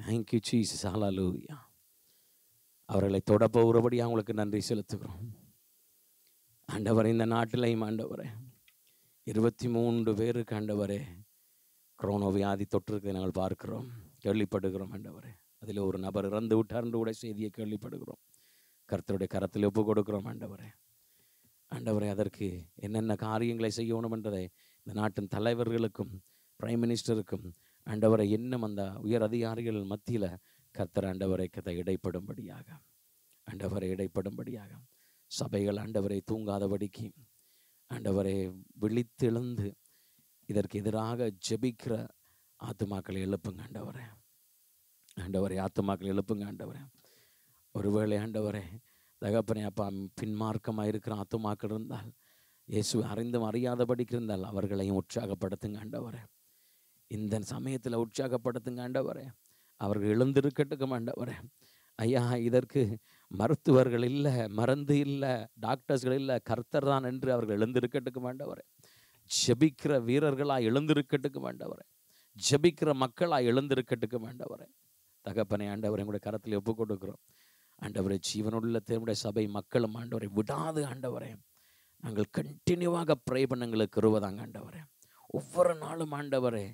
Thank you Jesus hallelujah அவர்களை தொடப்ப போகிறபடி அவங்களுக்கு நன்றி செலுத்துகிறோம் ஆண்டவர் இந்த நாட்டிலையும் ஆண்டவரே இருபத்தி மூன்று பேருக்கு ஆண்டவரே கொரோனா வியாதி தொற்றுக்கு நாங்கள் பார்க்கிறோம் கேள்விப்படுகிறோம் ஆண்டவரே அதில் ஒரு நபர் இறந்து விட்டார்னு கூட செய்தியை கேள்விப்படுகிறோம் கருத்துடைய கரத்தில் ஒப்பு கொடுக்குறோம் ஆண்டவரே ஆண்டவரை அதற்கு என்னென்ன காரியங்களை செய்யணும் என்றதை இந்த நாட்டின் தலைவர்களுக்கும் பிரைம் மினிஸ்டருக்கும் ஆண்டவரை இன்னும் அந்த உயர் அதிகாரிகள் மத்தியில் கர்த்தர் ஆண்டவரை கதை இடைப்படும்படியாக ஆண்டவரை இடைப்படும்படியாக சபைகள் ஆண்டவரை தூங்காதபடிக்கு ஆண்டவரை விழித்தெழுந்து இதற்கு எதிராக ஜெபிக்கிற ஆத்துமாக்களை எழுப்புங்க ஆண்டவரை ஆண்டவரை ஆத்துமாக்களை எழுப்புங்க ஆண்டவரை ஒருவேளை ஆண்டவரை தகப்பனே அப்பா பின்மார்க்கமாக இருக்கிற ஆத்துமாக்கள் இருந்தால் இயேசு அறிந்தும் அறியாதபடிக்கு இருந்தால் அவர்களையும் உற்சாகப்படுத்துங்க ஆண்டவரே இந்த சமயத்தில் உற்சாகப்படுத்துங்க ஆண்டவரே அவர்கள் எழுந்திருக்கட்டுக்கும் ஆண்டவரே ஐயா இதற்கு மருத்துவர்கள் இல்லை மருந்து இல்லை டாக்டர்ஸ்கள் இல்லை கர்த்தர் தான் என்று அவர்கள் எழுந்திருக்கட்டுக்கு ஆண்டவரே ஜபிக்கிற வீரர்களாக எழுந்திருக்கட்டுக்கு ஆண்டவரே ஜபிக்கிற மக்களாக எழுந்திருக்கட்டுக்கு ஆண்டவரே தகப்பனை ஆண்டவர் எங்களுடைய கரத்தில் ஒப்பு கொடுக்குறோம் ஆண்டவரை ஜீவனுள்ள தேவனுடைய சபை மக்களும் ஆண்டவரை விடாது ஆண்டவரே நாங்கள் கண்டினியூவாக ப்ரே பண்ணங்களுக்கு இருவதாங்க ஆண்டவரே ஒவ்வொரு நாளும் ஆண்டவரே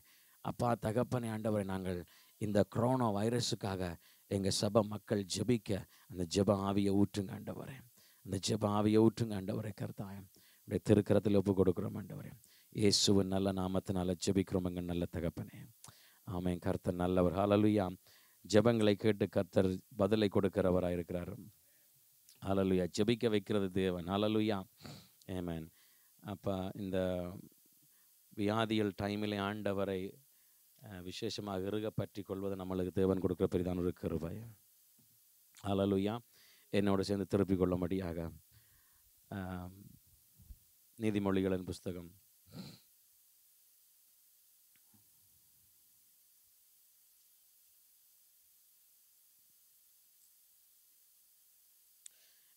அப்பா தகப்பனை ஆண்டவரை நாங்கள் இந்த கொரோனா வைரஸுக்காக எங்கள் சபை மக்கள் ஜெபிக்க அந்த ஜெப ஆவியை ஊற்றுங்க ஆண்டவரே அந்த ஜெப ஆவியை ஊற்றுங்க ஆண்டவரே கருத்தாயம் உடைய திருக்கரத்தில் ஒப்பு கொடுக்குறோம் ஆண்டவரே இயேசுவின் நல்ல நாமத்தினால ஜபிக்கிறோம் எங்கள் நல்ல தகப்பனே ஆமாம் கருத்தன் நல்லவர் ஹலலுயாம் ஜபங்களை கேட்டு கத்தர் பதிலை கொடுக்கிறவராக இருக்கிறார் அலலுயா ஜபிக்க வைக்கிறது தேவன் அலலுயா ஏமேன் அப்போ இந்த வியாதியல் டைமில் ஆண்டவரை விசேஷமாக இருக பற்றி கொள்வது நம்மளுக்கு தேவன் கொடுக்குற பெரிதான ஒரு கிருபை அலலுயா என்னோட சேர்ந்து திருப்பிக் கொள்ளும்படியாக நீதிமொழிகளின் புஸ்தகம்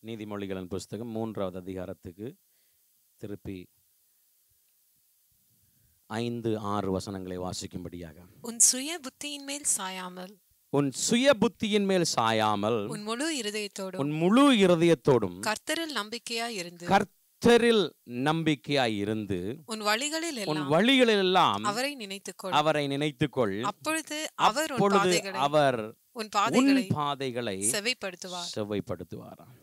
நீதிமொழிகளின் புஸ்தகம் மூன்றாவது அதிகாரத்துக்கு திருப்பி ஐந்து ஆறு வசனங்களை வாசிக்கும்படியாக உன் சுய புத்தியின் மேல் சாயாமல் உன் சுய புத்தியின் மேல் சாயாமல் உன் முழு இருதயத்தோடும் உன் முழு இருதயத்தோடும் கர்த்தரில் நம்பிக்கையா இருந்து கர்த்தரில் நம்பிக்கையா இருந்து உன் வழிகளில் உன் வழிகளில் எல்லாம் அவரை நினைத்துக்கொள் அவரை நினைத்துக்கொள் அப்பொழுது அவர் அவர் உன் பாதைகளை செவைப்படுத்துவார் செவைப்படுத்துவாராம்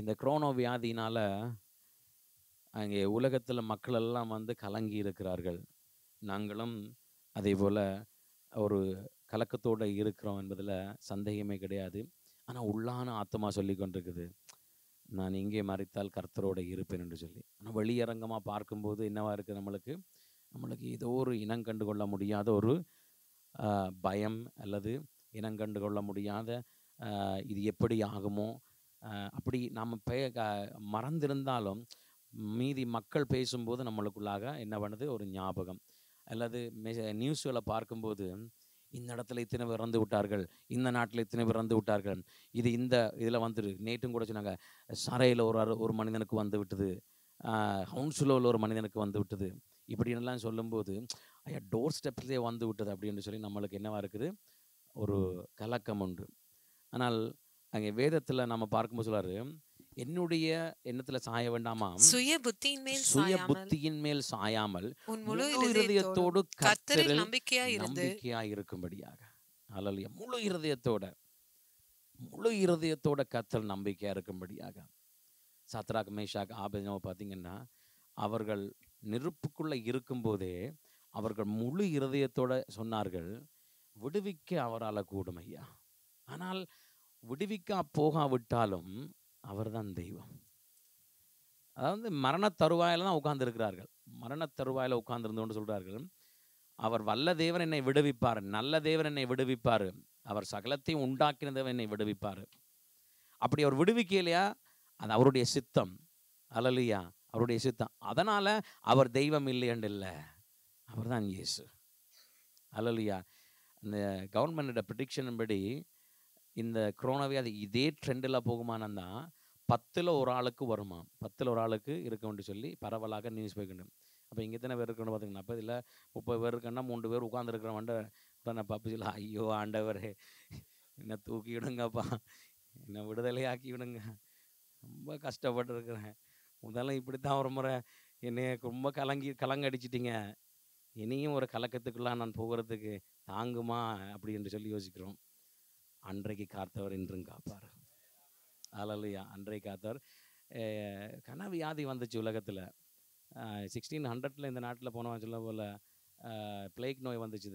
இந்த குரோனோ வியாதினால் அங்கே உலகத்தில் மக்களெல்லாம் வந்து கலங்கி இருக்கிறார்கள் நாங்களும் அதே போல் ஒரு கலக்கத்தோடு இருக்கிறோம் என்பதில் சந்தேகமே கிடையாது ஆனால் உள்ளான ஆத்மா சொல்லி கொண்டிருக்குது நான் இங்கே மறைத்தால் கர்த்தரோடு இருப்பேன் என்று சொல்லி ஆனால் வெளியரங்கமாக பார்க்கும்போது என்னவாக இருக்குது நம்மளுக்கு நம்மளுக்கு ஏதோ ஒரு இனம் கண்டு கொள்ள முடியாத ஒரு பயம் அல்லது இனம் கண்டு கொள்ள முடியாத இது எப்படி ஆகுமோ அப்படி நாம் பே மறந்திருந்தாலும் மீதி மக்கள் பேசும்போது நம்மளுக்குள்ளாக என்ன பண்ணுது ஒரு ஞாபகம் அல்லது நியூஸ்களை பார்க்கும்போது இந்த இடத்துல இத்தனை பேர் இறந்து விட்டார்கள் இந்த நாட்டில் இத்தனை பேர் இறந்து விட்டார்கள் இது இந்த இதில் வந்துரு நேற்றும் கூட சொன்னாங்க சரையில் ஒரு ஒரு மனிதனுக்கு வந்து விட்டது ஹவுன்சிலோவில் ஒரு மனிதனுக்கு வந்து விட்டது இப்படின்லாம் சொல்லும்போது ஐயா டோர் ஸ்டெப்ஸ்லேயே வந்து விட்டது அப்படின்னு சொல்லி நம்மளுக்கு என்னவாக இருக்குது ஒரு கலக்கம் உண்டு ஆனால் அங்கே வேதத்தில் நம்ம பார்க்கும்போது சொல்றாரு என்னுடைய எண்ணத்துல சாய வேண்டாமா சுய புத்தியின் மேல் சுய புத்தியின் மேல் சாயாமல் முழு இருதயத்தோடு கத்தரில் நம்பிக்கையா நம்பிக்கையா இருக்கும்படியாக முழு இருதயத்தோட முழு இருதயத்தோட கத்தல் நம்பிக்கையா இருக்கும்படியாக சத்ராக் மேஷாக் ஆபேனோ பார்த்தீங்கன்னா அவர்கள் நெருப்புக்குள்ள இருக்கும்போதே அவர்கள் முழு இருதயத்தோட சொன்னார்கள் விடுவிக்க அவரால் கூடும் ஐயா ஆனால் விடுவிக்கா போகாவிட்டாலும் அவர் தான் தெய்வம் அதாவது மரண தருவாயில் தான் உட்கார்ந்துருக்கிறார்கள் மரண தருவாயில் உட்கார்ந்துருந்தோன்னு சொல்கிறார்கள் அவர் வல்ல தேவன் என்னை விடுவிப்பார் நல்ல தேவன் என்னை விடுவிப்பார் அவர் சகலத்தையும் தேவன் என்னை விடுவிப்பார் அப்படி அவர் விடுவிக்க இல்லையா அது அவருடைய சித்தம் அலலியா அவருடைய சித்தம் அதனால் அவர் தெய்வம் இல்லையண்டு இல்லை அவர் தான் இயேசு அலலியா இந்த கவர்மெண்டோட ப்ரிடிக்ஷன் படி இந்த கொரோனா வியாதி இதே ட்ரெண்டில் தான் பத்தில் ஒரு ஆளுக்கு வருமா பத்தில் ஒரு ஆளுக்கு இருக்க வேண்டிய சொல்லி பரவலாக நியூஸ் போய்க்கணும் அப்போ இங்கே தானே பேர் இருக்கணும் பார்த்தீங்கன்னா அப்போ இதில் முப்பது பேர் இருக்கணும்னா மூன்று பேர் உட்காந்துருக்கிறவன்ட்ட உடனே பப்பு சொல்ல ஐயோ ஆண்டவர் என்ன தூக்கி விடுங்கப்பா என்னை விடுதலையாக்கி விடுங்க ரொம்ப கஷ்டப்பட்டு இருக்கிறேன் முதல்ல இப்படி தான் ஒரு முறை என்னை ரொம்ப கலங்கி கலங்கடிச்சிட்டிங்க இனியும் ஒரு கலக்கத்துக்குள்ளே நான் போகிறதுக்கு தாங்குமா அப்படின்னு சொல்லி யோசிக்கிறோம் அன்றைக்கு காத்தவர் இன்றும் காப்பார் அலலையா அன்றைக்கு காத்தவர் கனவியாதி வந்துச்சு உலகத்தில் சிக்ஸ்டீன் ஹண்ட்ரட்ல இந்த நாட்டில் போனவன் சொல்ல போல் பிளேக் நோய் வந்துச்சு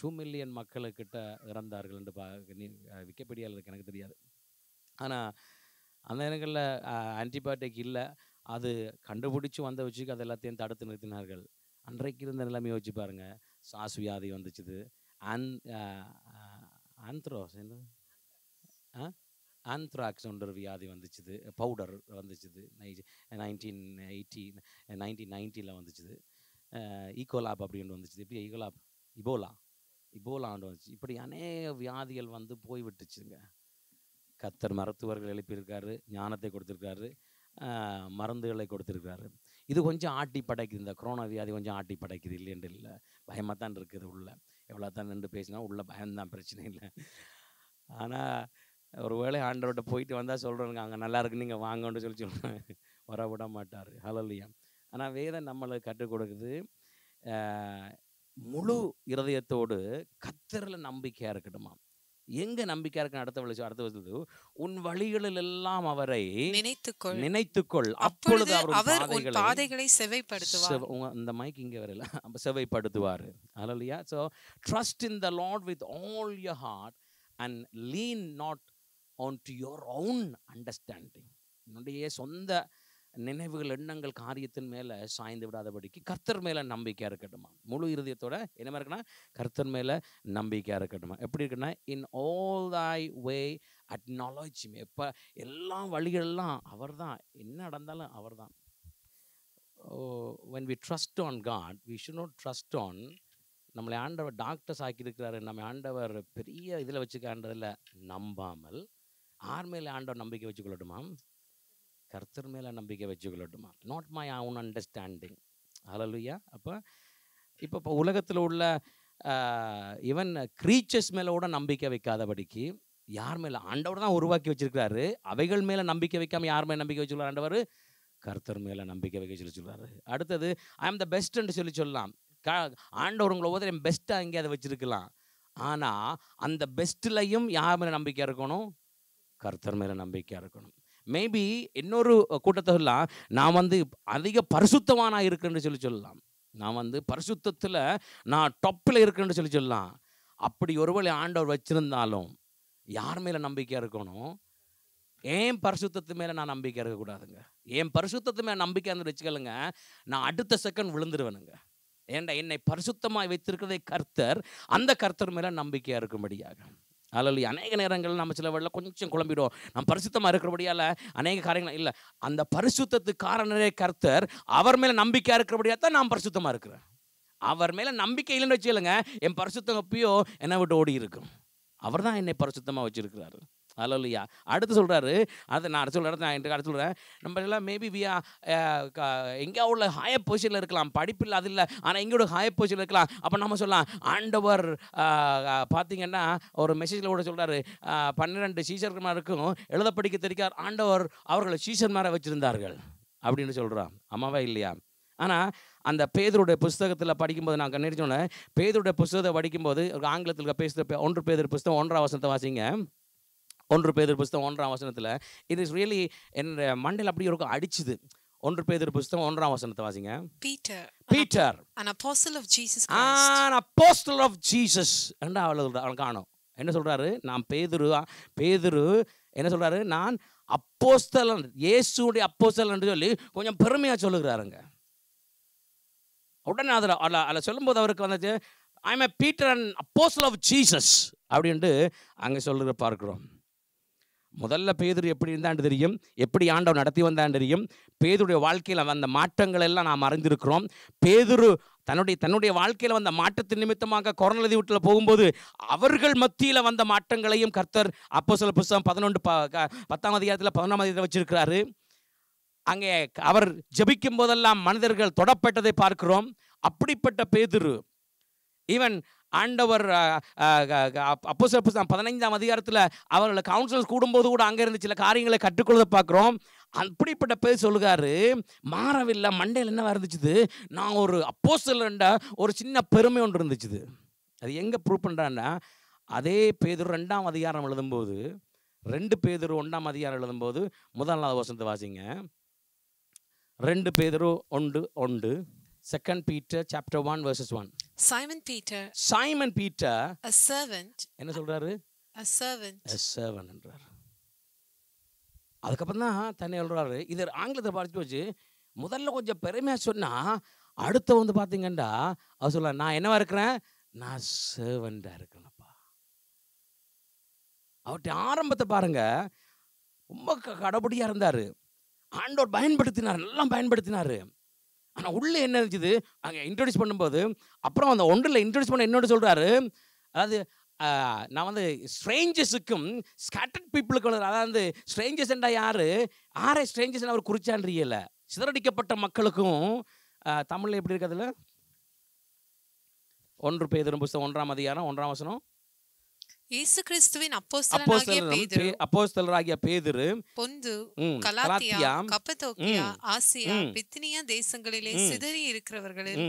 டூ மில்லியன் மக்களுக்கிட்ட இறந்தார்கள் என்று இருக்கு எனக்கு தெரியாது ஆனால் அந்த நேரங்களில் ஆன்டிபயோட்டிக் இல்லை அது கண்டுபிடிச்சி வந்த வச்சுக்கு அது எல்லாத்தையும் தடுத்து நிறுத்தினார்கள் அன்றைக்கு இருந்த நிலைமையை வச்சு பாருங்கள் சாசு வியாதி வந்துச்சுது அன் ஆந்த்ரோஸ் என்ன ஆ ஆந்த்ராக்ஸ் ஒன்ற வியாதி வந்துச்சுது பவுடர் வந்துச்சுது நைன்டீன் எயிட்டி நைன்டீன் நைன்ட்டியில் வந்துச்சுது ஈகோலாப் அப்படின்னு வந்துச்சுது இப்படி ஈகோலாப் இபோலா இபோலா வந்துச்சு இப்படி அநேக வியாதிகள் வந்து போய்விட்டுச்சுங்க கத்தர் மருத்துவர்கள் எழுப்பியிருக்காரு ஞானத்தை கொடுத்துருக்காரு மருந்துகளை கொடுத்துருக்காரு இது கொஞ்சம் ஆட்டி படைக்குது இந்த கொரோனா வியாதி கொஞ்சம் ஆட்டி படைக்குது இல்லைன்ட்டு இல்லை பயமாக தான் இருக்குது உள்ள எவ்வளோ தான் நின்று பேசினா உள்ளே பயம்தான் பிரச்சனை இல்லை ஆனால் ஒரு வேளை ஆண்டவர்கிட்ட போயிட்டு வந்தால் சொல்கிறேங்க அங்கே நல்லா இருக்கு நீங்கள் வாங்கன்னு சொல்லி சொல்லுவேன் வர விட மாட்டார் இல்லையா ஆனால் வேதம் நம்மளுக்கு கற்றுக் கொடுக்குது முழு இருதயத்தோடு கத்தரில் நம்பிக்கையாக இருக்கட்டுமா எங்க நம்பிக்கை இருக்கு அடுத்த வழி அடுத்த வருஷத்து உன் வழிகளில் எல்லாம் அவரை நினைத்துக்கொள் நினைத்துக்கொள் அப்பொழுது அவர் பாதைகளை செவைப்படுத்துவார் இந்த மைக் இங்க வரல செவைப்படுத்துவார் அலலியா so trust in the lord with all your heart and lean not on to your own understanding என்னுடைய சொந்த நினைவுகள் எண்ணங்கள் காரியத்தின் மேலே சாய்ந்து விடாதபடிக்கு கர்த்தர் மேலே நம்பிக்கையாக இருக்கட்டுமா முழு இருதயத்தோட மாதிரி இருக்குன்னா கர்த்தர் மேலே நம்பிக்கையாக இருக்கட்டுமா எப்படி இருக்குன்னா இன் ஆல் தாய் வே அட்னாலஜி எப்போ எல்லா வழிகளெல்லாம் அவர் தான் என்ன நடந்தாலும் அவர் தான் when we trust on God we should not trust on நம்மளை ஆண்டவர் டாக்டர்ஸ் ஆக்கியிருக்கிறாரு நம்ம ஆண்டவர் பெரிய இதில் வச்சுக்க ஆண்டதில் நம்பாமல் ஆர்மையில் ஆண்டவர் நம்பிக்கை வச்சுக்கொள்ளட்டுமா கர்த்தர் மேலே நம்பிக்கை வச்சுக்கொள்ளட்டுமா நாட் மை ஆன் அண்டர்ஸ்டாண்டிங் அழலுயா அப்போ இப்போ உலகத்தில் உள்ள ஈவன் க்ரீச்சர்ஸ் மேலே கூட நம்பிக்கை வைக்காதபடிக்கு யார் மேலே ஆண்டவர் தான் உருவாக்கி வச்சிருக்கிறாரு அவைகள் மேலே நம்பிக்கை வைக்காமல் யார் மேலே நம்பிக்கை வச்சு ஆண்டவர் கர்த்தர் மேலே நம்பிக்கை வைக்க சொல்லி சொல்கிறாரு அடுத்தது ஐ ஆம் த பெஸ்ட்டுன்னு சொல்லி சொல்லலாம் க ஆண்டவர் உங்களை போது என் பெஸ்ட்டாக அங்கே அதை வச்சுருக்கலாம் ஆனால் அந்த பெஸ்ட்லையும் யார் மேலே நம்பிக்கை இருக்கணும் கர்த்தர் மேலே நம்பிக்கையாக இருக்கணும் மேபி இன்னொரு கூட்டத்தை சொல்லலாம் நான் வந்து அதிக பரிசுத்தவானாக இருக்குன்னு சொல்லி சொல்லலாம் நான் வந்து பரிசுத்தத்தில் நான் டொப்பில் இருக்குன்னு சொல்லி சொல்லலாம் அப்படி ஒருவேளை ஆண்டவர் வச்சுருந்தாலும் யார் மேலே நம்பிக்கையாக இருக்கணும் ஏன் பரிசுத்தத்து மேலே நான் நம்பிக்கை இருக்கக்கூடாதுங்க என் பரிசுத்தத்து மேலே நம்பிக்கை இருந்து வச்சுக்கலுங்க நான் அடுத்த செகண்ட் விழுந்துருவேனுங்க ஏண்டா என்னை பரிசுத்தமாக வைத்திருக்கிறதே கர்த்தர் அந்த கர்த்தர் மேலே நம்பிக்கையாக இருக்கும்படியாக அல்லது அநேக நேரங்கள் நம்ம சில வேளை கொஞ்சம் குழம்பிடுவோம் நம்ம பரிசுத்தமாக இருக்கிறபடியால் அநேக காரியங்கள் இல்லை அந்த பரிசுத்தத்துக்கு காரணரே கர்த்தர் அவர் மேலே நம்பிக்கையாக இருக்கிறபடியாக தான் நான் பரிசுத்தமாக இருக்கிறேன் அவர் மேலே நம்பிக்கை இல்லைன்னு வச்சு இல்லைங்க என் பரிசுத்தம் எப்பயோ என்னை விட்டு ஓடி இருக்கும் அவர் தான் என்னை பரிசுத்தமாக வச்சுருக்கிறாரு இல்லையா அடுத்து சொல்கிறாரு அடுத்து நான் அடுத்து சொல்கிறேன் நான் எனக்கு அடுத்து சொல்கிறேன் நம்ம எல்லாம் மேபி வி எங்கே உள்ள ஹாய பொசிஷனில் இருக்கலாம் படிப்பில் அது இல்லை ஆனால் எங்கேயோட ஹாய பொசிஷனில் இருக்கலாம் அப்போ நம்ம சொல்லலாம் ஆண்டவர் பார்த்தீங்கன்னா ஒரு மெசேஜில் கூட சொல்கிறாரு பன்னிரெண்டு சீசர்மாருக்கும் எழுத படிக்க தெரிக்கார் ஆண்டவர் அவர்களை சீசர்மாரை வச்சுருந்தார்கள் அப்படின்னு சொல்கிறான் அம்மாவா இல்லையா ஆனால் அந்த பேதருடைய புஸ்தகத்தில் படிக்கும்போது நான் கண்ணடிச்சோன்னே பேதருடைய புஸ்தகத்தை படிக்கும்போது ஆங்கிலத்தில் பேசுகிற ஒன்று பேதர் புஸ்தகம் ஒன்றாம் வசனத்தை வாசிங்க ஒன்று பேர் புஸ்தகம் ஒன்றாம் வசனத்தில் இது ரியலி என்னோட மண்டல் அப்படி இருக்கும் அடிச்சுது ஒன்று பேர் புஸ்தகம் ஒன்றாம் வசனத்தை வாசிங்க Peter Peter an apostle of jesus christ an apostle of jesus ரெண்டா அவன் காணோம் என்ன சொல்றாரு நான் பேதுரு பேதுரு என்ன சொல்றாரு நான் அப்போஸ்தலன் இயேசுடைய அப்போஸ்தலன் என்று சொல்லி கொஞ்சம் பெருமையாக சொல்லுகிறாருங்க உடனே அதில் அதில் அதில் சொல்லும்போது அவருக்கு வந்துச்சு I am Peter and apostle of Jesus அப்படின்ட்டு அங்கே சொல்லுகிற பார்க்குறோம் முதல்ல பேதர் எப்படி இருந்தான் தெரியும் எப்படி ஆண்டவர் நடத்தி வந்தான் தெரியும் பேதுருடைய வாழ்க்கையில் வந்த மாற்றங்கள் எல்லாம் நாம் அறிந்திருக்கிறோம் பேதுரு தன்னுடைய தன்னுடைய வாழ்க்கையில் வந்த மாற்றத்தின் நிமித்தமாக நிதி வீட்டில் போகும்போது அவர்கள் மத்தியில் வந்த மாற்றங்களையும் கர்த்தர் அப்போ சில புஸ்தகம் பதினொன்று ப பத்தாம் அதிகாரத்தில் பதினொன்றாம் அதிகாரத்தில் வச்சிருக்கிறாரு அங்கே அவர் ஜபிக்கும் போதெல்லாம் மனிதர்கள் தொடப்பட்டதை பார்க்கிறோம் அப்படிப்பட்ட பேதுரு ஈவன் ஆண்டவர் அப்போ பதினைந்தாம் அதிகாரத்தில் அவர்களை கவுன்சிலர்ஸ் கூடும்போது கூட அங்கே இருந்து சில காரியங்களை கற்றுக்கொள்ளதை பார்க்குறோம் அப்படிப்பட்ட பேர் சொல்லுகாரு மாறவில்லை மண்டையில் என்ன இருந்துச்சுது நான் ஒரு அப்போ ஒரு சின்ன பெருமை ஒன்று இருந்துச்சுது அது எங்கே ப்ரூவ் பண்ணுறான்னா அதே பேர் ரெண்டாம் அதிகாரம் எழுதும்போது ரெண்டு பேதர் ஒன்றாம் அதிகாரம் எழுதும்போது முதல் நாள் வசனத்தை வாசிங்க ரெண்டு பேதரும் ஒன்று ஒன்று second Peter chapter one verses one Simon Peter Simon Peter a servant என்ன சொல்றாரு a servant a servant என்றார் அதுக்கப்புறம் தான் தன்னை சொல்றாரு இது ஆங்கிலத்தை படிச்சு போச்சு முதல்ல கொஞ்சம் பெருமையாக சொன்னா அடுத்த வந்து பாத்தீங்கன்னா அவர் சொல்ல நான் என்னவா இருக்கிறேன் நான் சேவண்டாக இருக்கிறேன்ப்பா அவர்கிட்ட ஆரம்பத்தை பாருங்க ரொம்ப கடபடியாக இருந்தாரு ஆண்டோர் பயன்படுத்தினார் எல்லாம் பயன்படுத்தினார் ஆனால் உள்ளே என்ன இருந்துச்சு அங்கே இன்ட்ரடியூஸ் பண்ணும்போது அப்புறம் அந்த ஒன்றில் இன்ட்ரடியூஸ் பண்ண என்னோட சொல்கிறாரு அதாவது நான் வந்து ஸ்ட்ரேஞ்சஸுக்கும் ஸ்கேட்டர்ட் பீப்புளுக்கும் அதாவது ஸ்ட்ரேஞ்சஸ் என்றா யார் ஆரே ஸ்ட்ரேஞ்சஸ் அவர் குறிச்சான்றியில் சிதறடிக்கப்பட்ட மக்களுக்கும் தமிழில் எப்படி இருக்கிறதுல ஒன்று பேதரும் புஸ்தம் ஒன்றாம் அதிகாரம் ஒன்றாம் வசனம் இயேசு கிறிஸ்துவின் அப்போஸ்தலனாகிய அப்போஸ்தலராகிய பேதுரு பொந்து கலாத்தியா கப்பத்தோக்கியா ஆசியா பித்தினியா தேசங்களிலே சிதறி இருக்கிறவர்களில்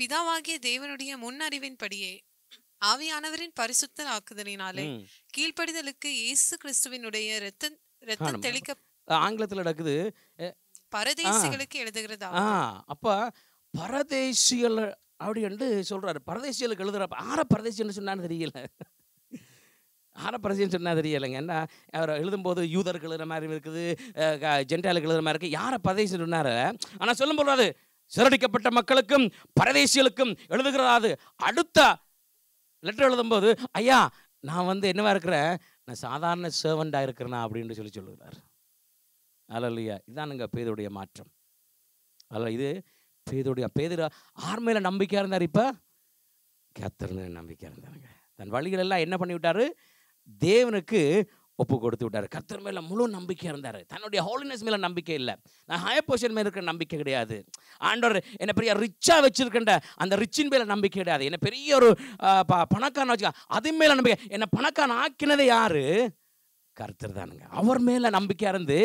பிதாவாகிய தேவனுடைய முன்னறிவின்படியே ஆவியானவரின் பரிசுத்த ஆக்குதலினாலே கீழ்ப்படிதலுக்கு இயேசு கிறிஸ்துவினுடைய ரத்த ரத்தம் தெளிக்க ஆங்கிலத்துல நடக்குது பரதேசிகளுக்கு எழுதுகிறதா அப்ப பரதேசிகள் அப்படி என்று சொல்றாரு பரதேசிகளுக்கு எழுதுற ஆற பரதேசின்னு சொன்னான்னு தெரியல ஆனப்பரசின்னு சொன்னால் தெரியலைங்க என்ன அவர் எழுதும்போது யூதர்கள் எழுதுற மாதிரி இருக்குது ஜென்டாலுக்கு எழுதுற மாதிரி இருக்குது யாரை பதவி சொன்னார் ஆனால் சொல்லும் போடாது சிறடிக்கப்பட்ட மக்களுக்கும் பரதேசிகளுக்கும் எழுதுகிறதாது அடுத்த லெட்டர் எழுதும்போது ஐயா நான் வந்து என்னவா இருக்கிறேன் நான் சாதாரண சேவண்டாக இருக்கிறேனா அப்படின்னு சொல்லி சொல்லுகிறார் அலல்லையா இதுதானுங்க பேதுடைய மாற்றம் அல்ல இது பேதுடைய பேதர் ஆர்மையில் நம்பிக்கையாக இருந்தார் இப்போ கேத்திருந்த நம்பிக்கையாக இருந்தாருங்க தன் வழிகளெல்லாம் என்ன பண்ணிவிட்டாரு தேவனுக்கு ஒப்பு கொடுத்து விட்டார் கர்த்தர் மேலே முழு நம்பிக்கை இருந்தார் தன்னுடைய ஹோலினஸ் மேலே நம்பிக்கை இல்லை நான் ஹையர் பொசிஷன் மேலே இருக்கிற நம்பிக்கை கிடையாது ஆண்டவர் என்னை பெரிய ரிச்சாக வச்சுருக்கின்ற அந்த ரிச்சின் மேலே நம்பிக்கை கிடையாது என்னை பெரிய ஒரு பணக்காரன் வச்சுக்க அது மேலே நம்பிக்கை என்னை பணக்காரன் ஆக்கினதை யார் கருத்தர் தானுங்க அவர் மேலே நம்பிக்கையாக இருந்து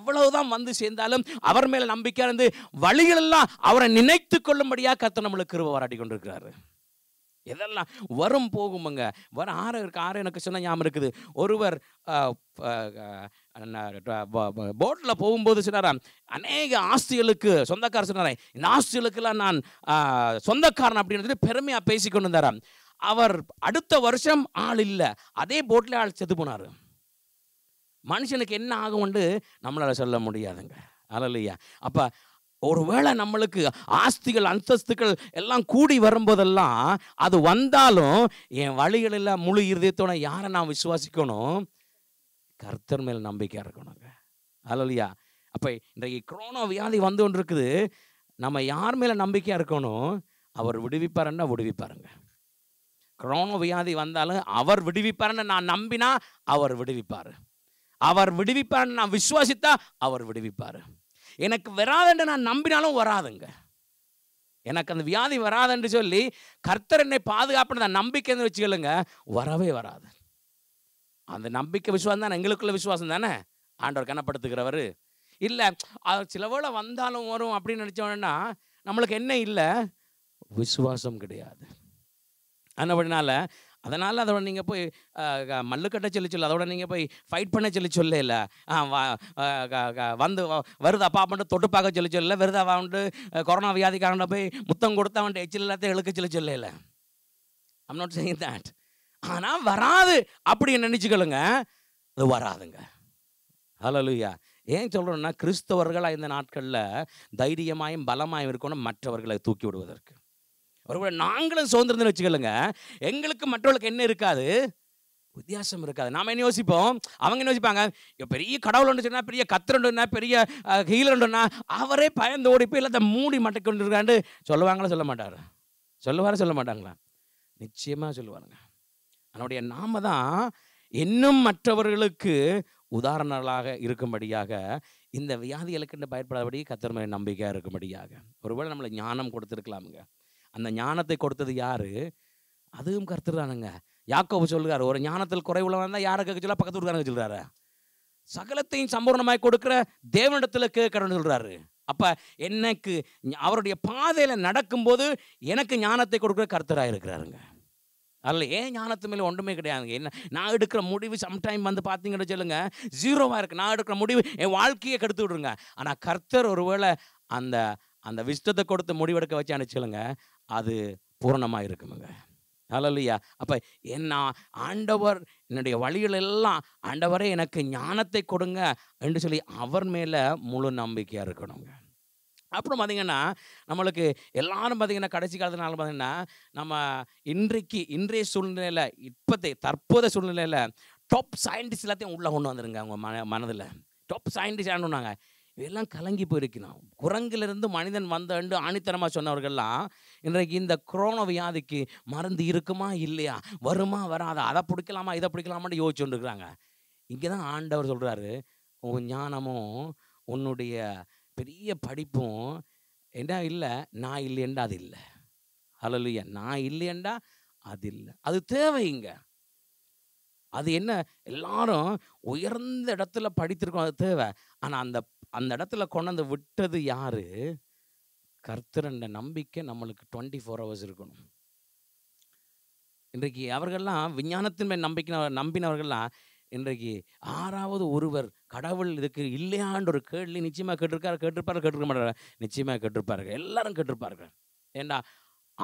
எவ்வளவுதான் வந்து சேர்ந்தாலும் அவர் மேலே நம்பிக்கையாக இருந்து வழிகளெல்லாம் அவரை நினைத்து கொள்ளும்படியாக கர்த்தர் நம்மளுக்கு கிருவ வராட்டி கொண்டிருக்கிறாரு இதெல்லாம் வரும் போகுமுங்க வர ஆறு இருக்கு ஆறு எனக்கு சொன்ன ஞாபகம் இருக்குது ஒருவர் போட்டில் போகும்போது சொன்னாராம் அநேக ஆஸ்திகளுக்கு சொந்தக்காரர் சொன்னாரே இந்த ஆஸ்திகளுக்கெல்லாம் நான் சொந்தக்காரன் அப்படின்னு பெருமையாக பேசி கொண்டு அவர் அடுத்த வருஷம் ஆள் இல்லை அதே போட்டில் ஆள் செத்து போனார் மனுஷனுக்கு என்ன ஆகும்ண்டு நம்மளால் சொல்ல முடியாதுங்க இல்லையா அப்போ ஒருவேளை நம்மளுக்கு ஆஸ்திகள் அந்தஸ்துகள் எல்லாம் கூடி வரும்போதெல்லாம் அது வந்தாலும் என் வழிகளில் முழு இருதயத்தோட யாரை நான் விசுவாசிக்கணும் கர்த்தர் மேல் நம்பிக்கையாக இருக்கணுங்க இல்லையா அப்போ இன்றைக்கு கொரோனா வியாதி வந்து கொண்டு இருக்குது நம்ம யார் மேலே நம்பிக்கையாக இருக்கணும் அவர் விடுவிப்பாருன்னா விடுவிப்பாருங்க கொரோனா வியாதி வந்தாலும் அவர் விடுவிப்பாருன்னு நான் நம்பினா அவர் விடுவிப்பார் அவர் விடுவிப்பாருன்னு நான் விசுவாசித்தா அவர் விடுவிப்பார் எனக்கு வராதன்று நான் நம்பினாலும் வராதுங்க எனக்கு அந்த வியாதி வராதுன்னு சொல்லி கர்த்தர் என்னை பாதுகாப்புன்னு நான் நம்பிக்கைன்னு வச்சுக்கலுங்க வரவே வராது அந்த நம்பிக்கை விசுவாசம் தானே எங்களுக்குள்ள விசுவாசம் தானே ஆண்டவர் கனப்படுத்துகிறவர் இல்லை சில வேளை வந்தாலும் வரும் அப்படின்னு நினச்சோன்னா நம்மளுக்கு என்ன இல்லை விசுவாசம் கிடையாது அந்தபடினால அதனால் அதோட நீங்கள் போய் மல்லுக்கட்டை சொல்லி சொல்ல அதோட நீங்கள் போய் ஃபைட் பண்ண சொல்லி சொல்ல இல்லை வந்து வருது அப்பா பண்ணிட்டு தொட்டு பார்க்க சொல்லி சொல்ல வருது அவன்ட்டு கொரோனா வியாதிக்காரன் போய் முத்தம் கொடுத்து அவன்ட்டு எச்சில் எல்லாத்தையும் எழுக்க சொல்லி சொல்ல இல்லை ஐம் நாட் சேயிங் தட் ஆனால் வராது அப்படின்னு நினச்சிக்கலுங்க அது வராதுங்க ஹலலுயா ஏன் சொல்கிறோன்னா கிறிஸ்தவர்களாக இந்த நாட்களில் தைரியமாயும் பலமாயும் இருக்கணும் மற்றவர்களை தூக்கி விடுவதற்கு ஒருவேளை நாங்களும் சுதந்திரம்னு வச்சுக்கலங்க எங்களுக்கு மற்றவர்களுக்கு என்ன இருக்காது வித்தியாசம் இருக்காது நாம் என்ன யோசிப்போம் அவங்க என்ன யோசிப்பாங்க பெரிய கடவுள் ஒன்றுனா பெரிய கத்திரண்டுனா பெரிய ஹீலண்டுனா அவரே பயந்து ஓடிப்போ இல்லை இல்லை மூடி மட்டை கொண்டு இருக்காண்டு சொல்லுவாங்களா சொல்ல மாட்டார் சொல்லுவாரா சொல்ல மாட்டாங்களா நிச்சயமாக சொல்லுவாருங்க அதனுடைய நாம தான் இன்னும் மற்றவர்களுக்கு உதாரணங்களாக இருக்கும்படியாக இந்த வியாதிகளுக்கு பயன்படாதபடி கத்திரமையை நம்பிக்கையாக இருக்கும்படியாக ஒருவேளை நம்மளை ஞானம் கொடுத்துருக்கலாமுங்க அந்த ஞானத்தை கொடுத்தது யார் அதுவும் கருத்துறானுங்க யாக்கோபு சொல்கிறார் ஒரு ஞானத்தில் குறைவுள்ளவன் தான் யாரை கேட்க சொல்ல பக்கத்து இருக்காங்க சொல்கிறாரு சகலத்தையும் சம்பூர்ணமாய் கொடுக்குற தேவனிடத்தில் கேட்கணும்னு சொல்கிறாரு அப்போ எனக்கு அவருடைய பாதையில் நடக்கும்போது எனக்கு ஞானத்தை கொடுக்குற கருத்தராக இருக்கிறாருங்க அதில் ஏன் ஞானத்து மேலே ஒன்றுமே கிடையாதுங்க என்ன நான் எடுக்கிற முடிவு சம்டைம் வந்து பார்த்தீங்கன்னு சொல்லுங்க ஜீரோவாக இருக்குது நான் எடுக்கிற முடிவு என் வாழ்க்கையை கெடுத்து விடுங்க ஆனால் கர்த்தர் ஒருவேளை அந்த அந்த விஷ்டத்தை கொடுத்து முடிவெடுக்க வச்சு அனுப்பிச்சுலுங்க அது பூரணமாக இருக்குமுங்க ஹலலுயா அப்போ என்ன ஆண்டவர் என்னுடைய வழிகள் எல்லாம் ஆண்டவரே எனக்கு ஞானத்தை கொடுங்க என்று சொல்லி அவர் மேலே முழு நம்பிக்கையாக இருக்கணுங்க அப்புறம் பார்த்திங்கன்னா நம்மளுக்கு எல்லாரும் பார்த்திங்கன்னா கடைசி காலத்துனால பார்த்திங்கன்னா நம்ம இன்றைக்கு இன்றைய சூழ்நிலையில் இப்போத்தை தற்போதைய சூழ்நிலையில் டாப் சயின்டிஸ்ட் எல்லாத்தையும் உள்ளே கொண்டு வந்துருங்க அவங்க மன மனதில் டாப் சயின்டிஸ்ட் ஆனுனாங்க இதெல்லாம் கலங்கி போயிருக்கணும் குரங்கிலிருந்து மனிதன் வந்தண்டு ஆணித்தனமாக சொன்னவர்கள்லாம் இன்றைக்கு இந்த குரோனா வியாதிக்கு மருந்து இருக்குமா இல்லையா வருமா வராதா அதை பிடிக்கலாமா இதை பிடிக்கலாமான்னு யோசிச்சுட்டு இருக்கிறாங்க இங்கே தான் ஆண்டவர் சொல்கிறாரு உன் ஞானமும் உன்னுடைய பெரிய படிப்பும் என்ன இல்லை நான் இல்லையண்டா அது இல்லை அலலுயா நான் இல்லையண்டா அது இல்லை அது தேவை இங்க அது என்ன எல்லாரும் உயர்ந்த இடத்துல படித்திருக்கோம் அது தேவை ஆனால் அந்த அந்த இடத்துல கொண்டாந்து விட்டது யார் கர்த்தரண்ட நம்பிக்கை நம்மளுக்கு டுவெண்ட்டி ஃபோர் ஹவர்ஸ் இருக்கணும் இன்றைக்கு அவர்கள்லாம் விஞ்ஞானத்தின் மேல் நம்பிக்கை நம்பினவர்கள்லாம் இன்றைக்கு ஆறாவது ஒருவர் கடவுள் இதுக்கு இல்லையான்ற ஒரு கேள்வி நிச்சயமாக கேட்டிருக்காரு கேட்டிருப்பார் கேட்டிருக்க மாட்டார் நிச்சயமாக கேட்டிருப்பார்கள் எல்லாரும் கேட்டிருப்பார்கள் ஏண்டா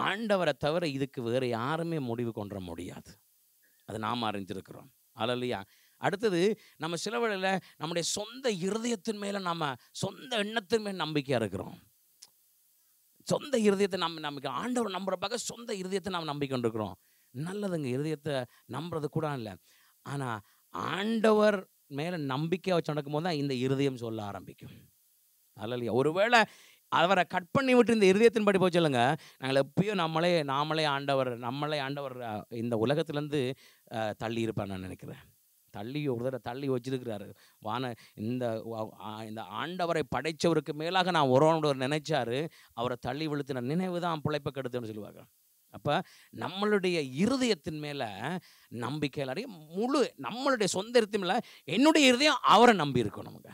ஆண்டவரை தவிர இதுக்கு வேறு யாருமே முடிவு கொண்ட முடியாது அது நாம் அறிஞ்சிருக்கிறோம் இல்லையா அடுத்தது நம்ம சில வேளையில் நம்முடைய சொந்த இருதயத்தின் மேலே நம்ம சொந்த எண்ணத்தின் மேலே நம்பிக்கையாக இருக்கிறோம் சொந்த இருதயத்தை நம்ம நம்பிக்கை ஆண்டவர் நம்புறப்பாக பக்கம் சொந்த இருதயத்தை நம்ம நம்பிக்கொண்டிருக்கிறோம் நல்லதுங்க இருதயத்தை நம்புறது கூட இல்லை ஆனால் ஆண்டவர் மேலே நம்பிக்கை வச்சு நடக்கும்போது தான் இந்த இருதயம் சொல்ல ஆரம்பிக்கும் அல்ல இல்லையா ஒருவேளை அவரை கட் பண்ணி விட்டு இந்த படி போய் சொல்லுங்க நாங்கள் எப்பயும் நம்மளே நாமளே ஆண்டவர் நம்மளே ஆண்டவர் இந்த உலகத்துலேருந்து தள்ளி இருப்பார் நான் நினைக்கிறேன் தள்ளி ஒரு தடவை தள்ளி வச்சிருக்கிறாரு வான இந்த இந்த ஆண்டவரை படைத்தவருக்கு மேலாக நான் ஒருவனோட நினைச்சாரு அவரை தள்ளி விழுத்தின நினைவு தான் பிழைப்பை கெடுத்துன்னு சொல்லுவாங்க அப்போ நம்மளுடைய இருதயத்தின் மேலே நம்பிக்கையில் முழு நம்மளுடைய சொந்த இருத்தின் மேலே என்னுடைய இருதயம் அவரை நம்பி இருக்கணுங்க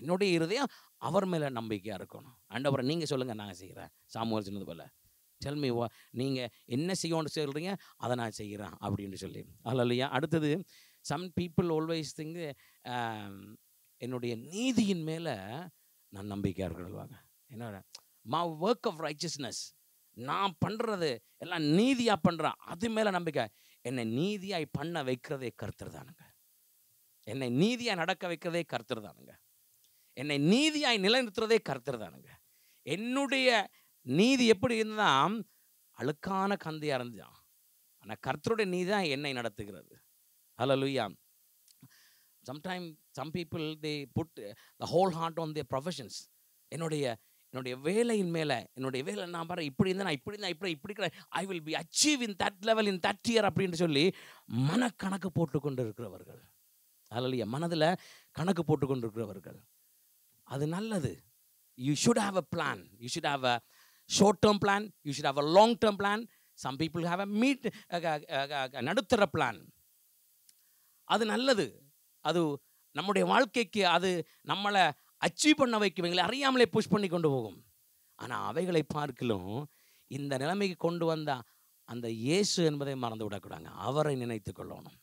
என்னுடைய இருதயம் அவர் மேலே நம்பிக்கையாக இருக்கணும் ஆண்டவரை நீங்கள் சொல்லுங்கள் நான் செய்கிறேன் சாமுவல் சொன்னது போல் செல்மி நீங்கள் என்ன செய்யணும்னு சொல்கிறீங்க அதை நான் செய்கிறேன் அப்படின்னு சொல்லி அதில் இல்லையா அடுத்தது சம் பீப்புள் ஆல்வேஸ் திங்க் என்னுடைய நீதியின் மேலே நான் நம்பிக்கையாக இருக்கிறதுவாங்க என்னோட மா ஒர்க் ஆஃப் ரைச்சஸ்னஸ் நான் பண்ணுறது எல்லாம் நீதியாக பண்ணுறேன் அது மேலே நம்பிக்கை என்னை நீதியாய் பண்ண வைக்கிறதே கருத்துரு தானுங்க என்னை நீதியாக நடக்க வைக்கிறதே கருத்துரு தானுங்க என்னை நீதியாய் நிலைநிறுத்துறதே கருத்துரு தானுங்க என்னுடைய நீதி எப்படி இருந்தால் அழுக்கான கந்தையாக இருந்துதான் ஆனால் கர்த்தருடைய நீதி தான் என்னை நடத்துகிறது Hallelujah. Sometimes some people they put uh, the whole heart on their professions. என்னுடைய என்னுடைய வேலையின் மேலே என்னுடைய வேலை நான் பாரு இப்படி இருந்தால் நான் இப்படி இருந்தால் இப்படி இப்படி I will be achieve in that level in that year அப்படின்னு சொல்லி மனக்கணக்கு போட்டு கொண்டு இருக்கிறவர்கள் அதில் மனதில் கணக்கு போட்டு கொண்டு இருக்கிறவர்கள் அது நல்லது you should have a plan you should have a short term plan you should have a long term plan some people have a mid நடுத்தர பிளான் அது நல்லது அது நம்முடைய வாழ்க்கைக்கு அது நம்மளை அச்சீவ் பண்ண வைக்கும் எங்களை அறியாமலே புஷ் பண்ணி கொண்டு போகும் ஆனால் அவைகளை பார்க்கலும் இந்த நிலைமைக்கு கொண்டு வந்த அந்த இயேசு என்பதை மறந்து விடக்கூடாங்க அவரை நினைத்து கொள்ளணும்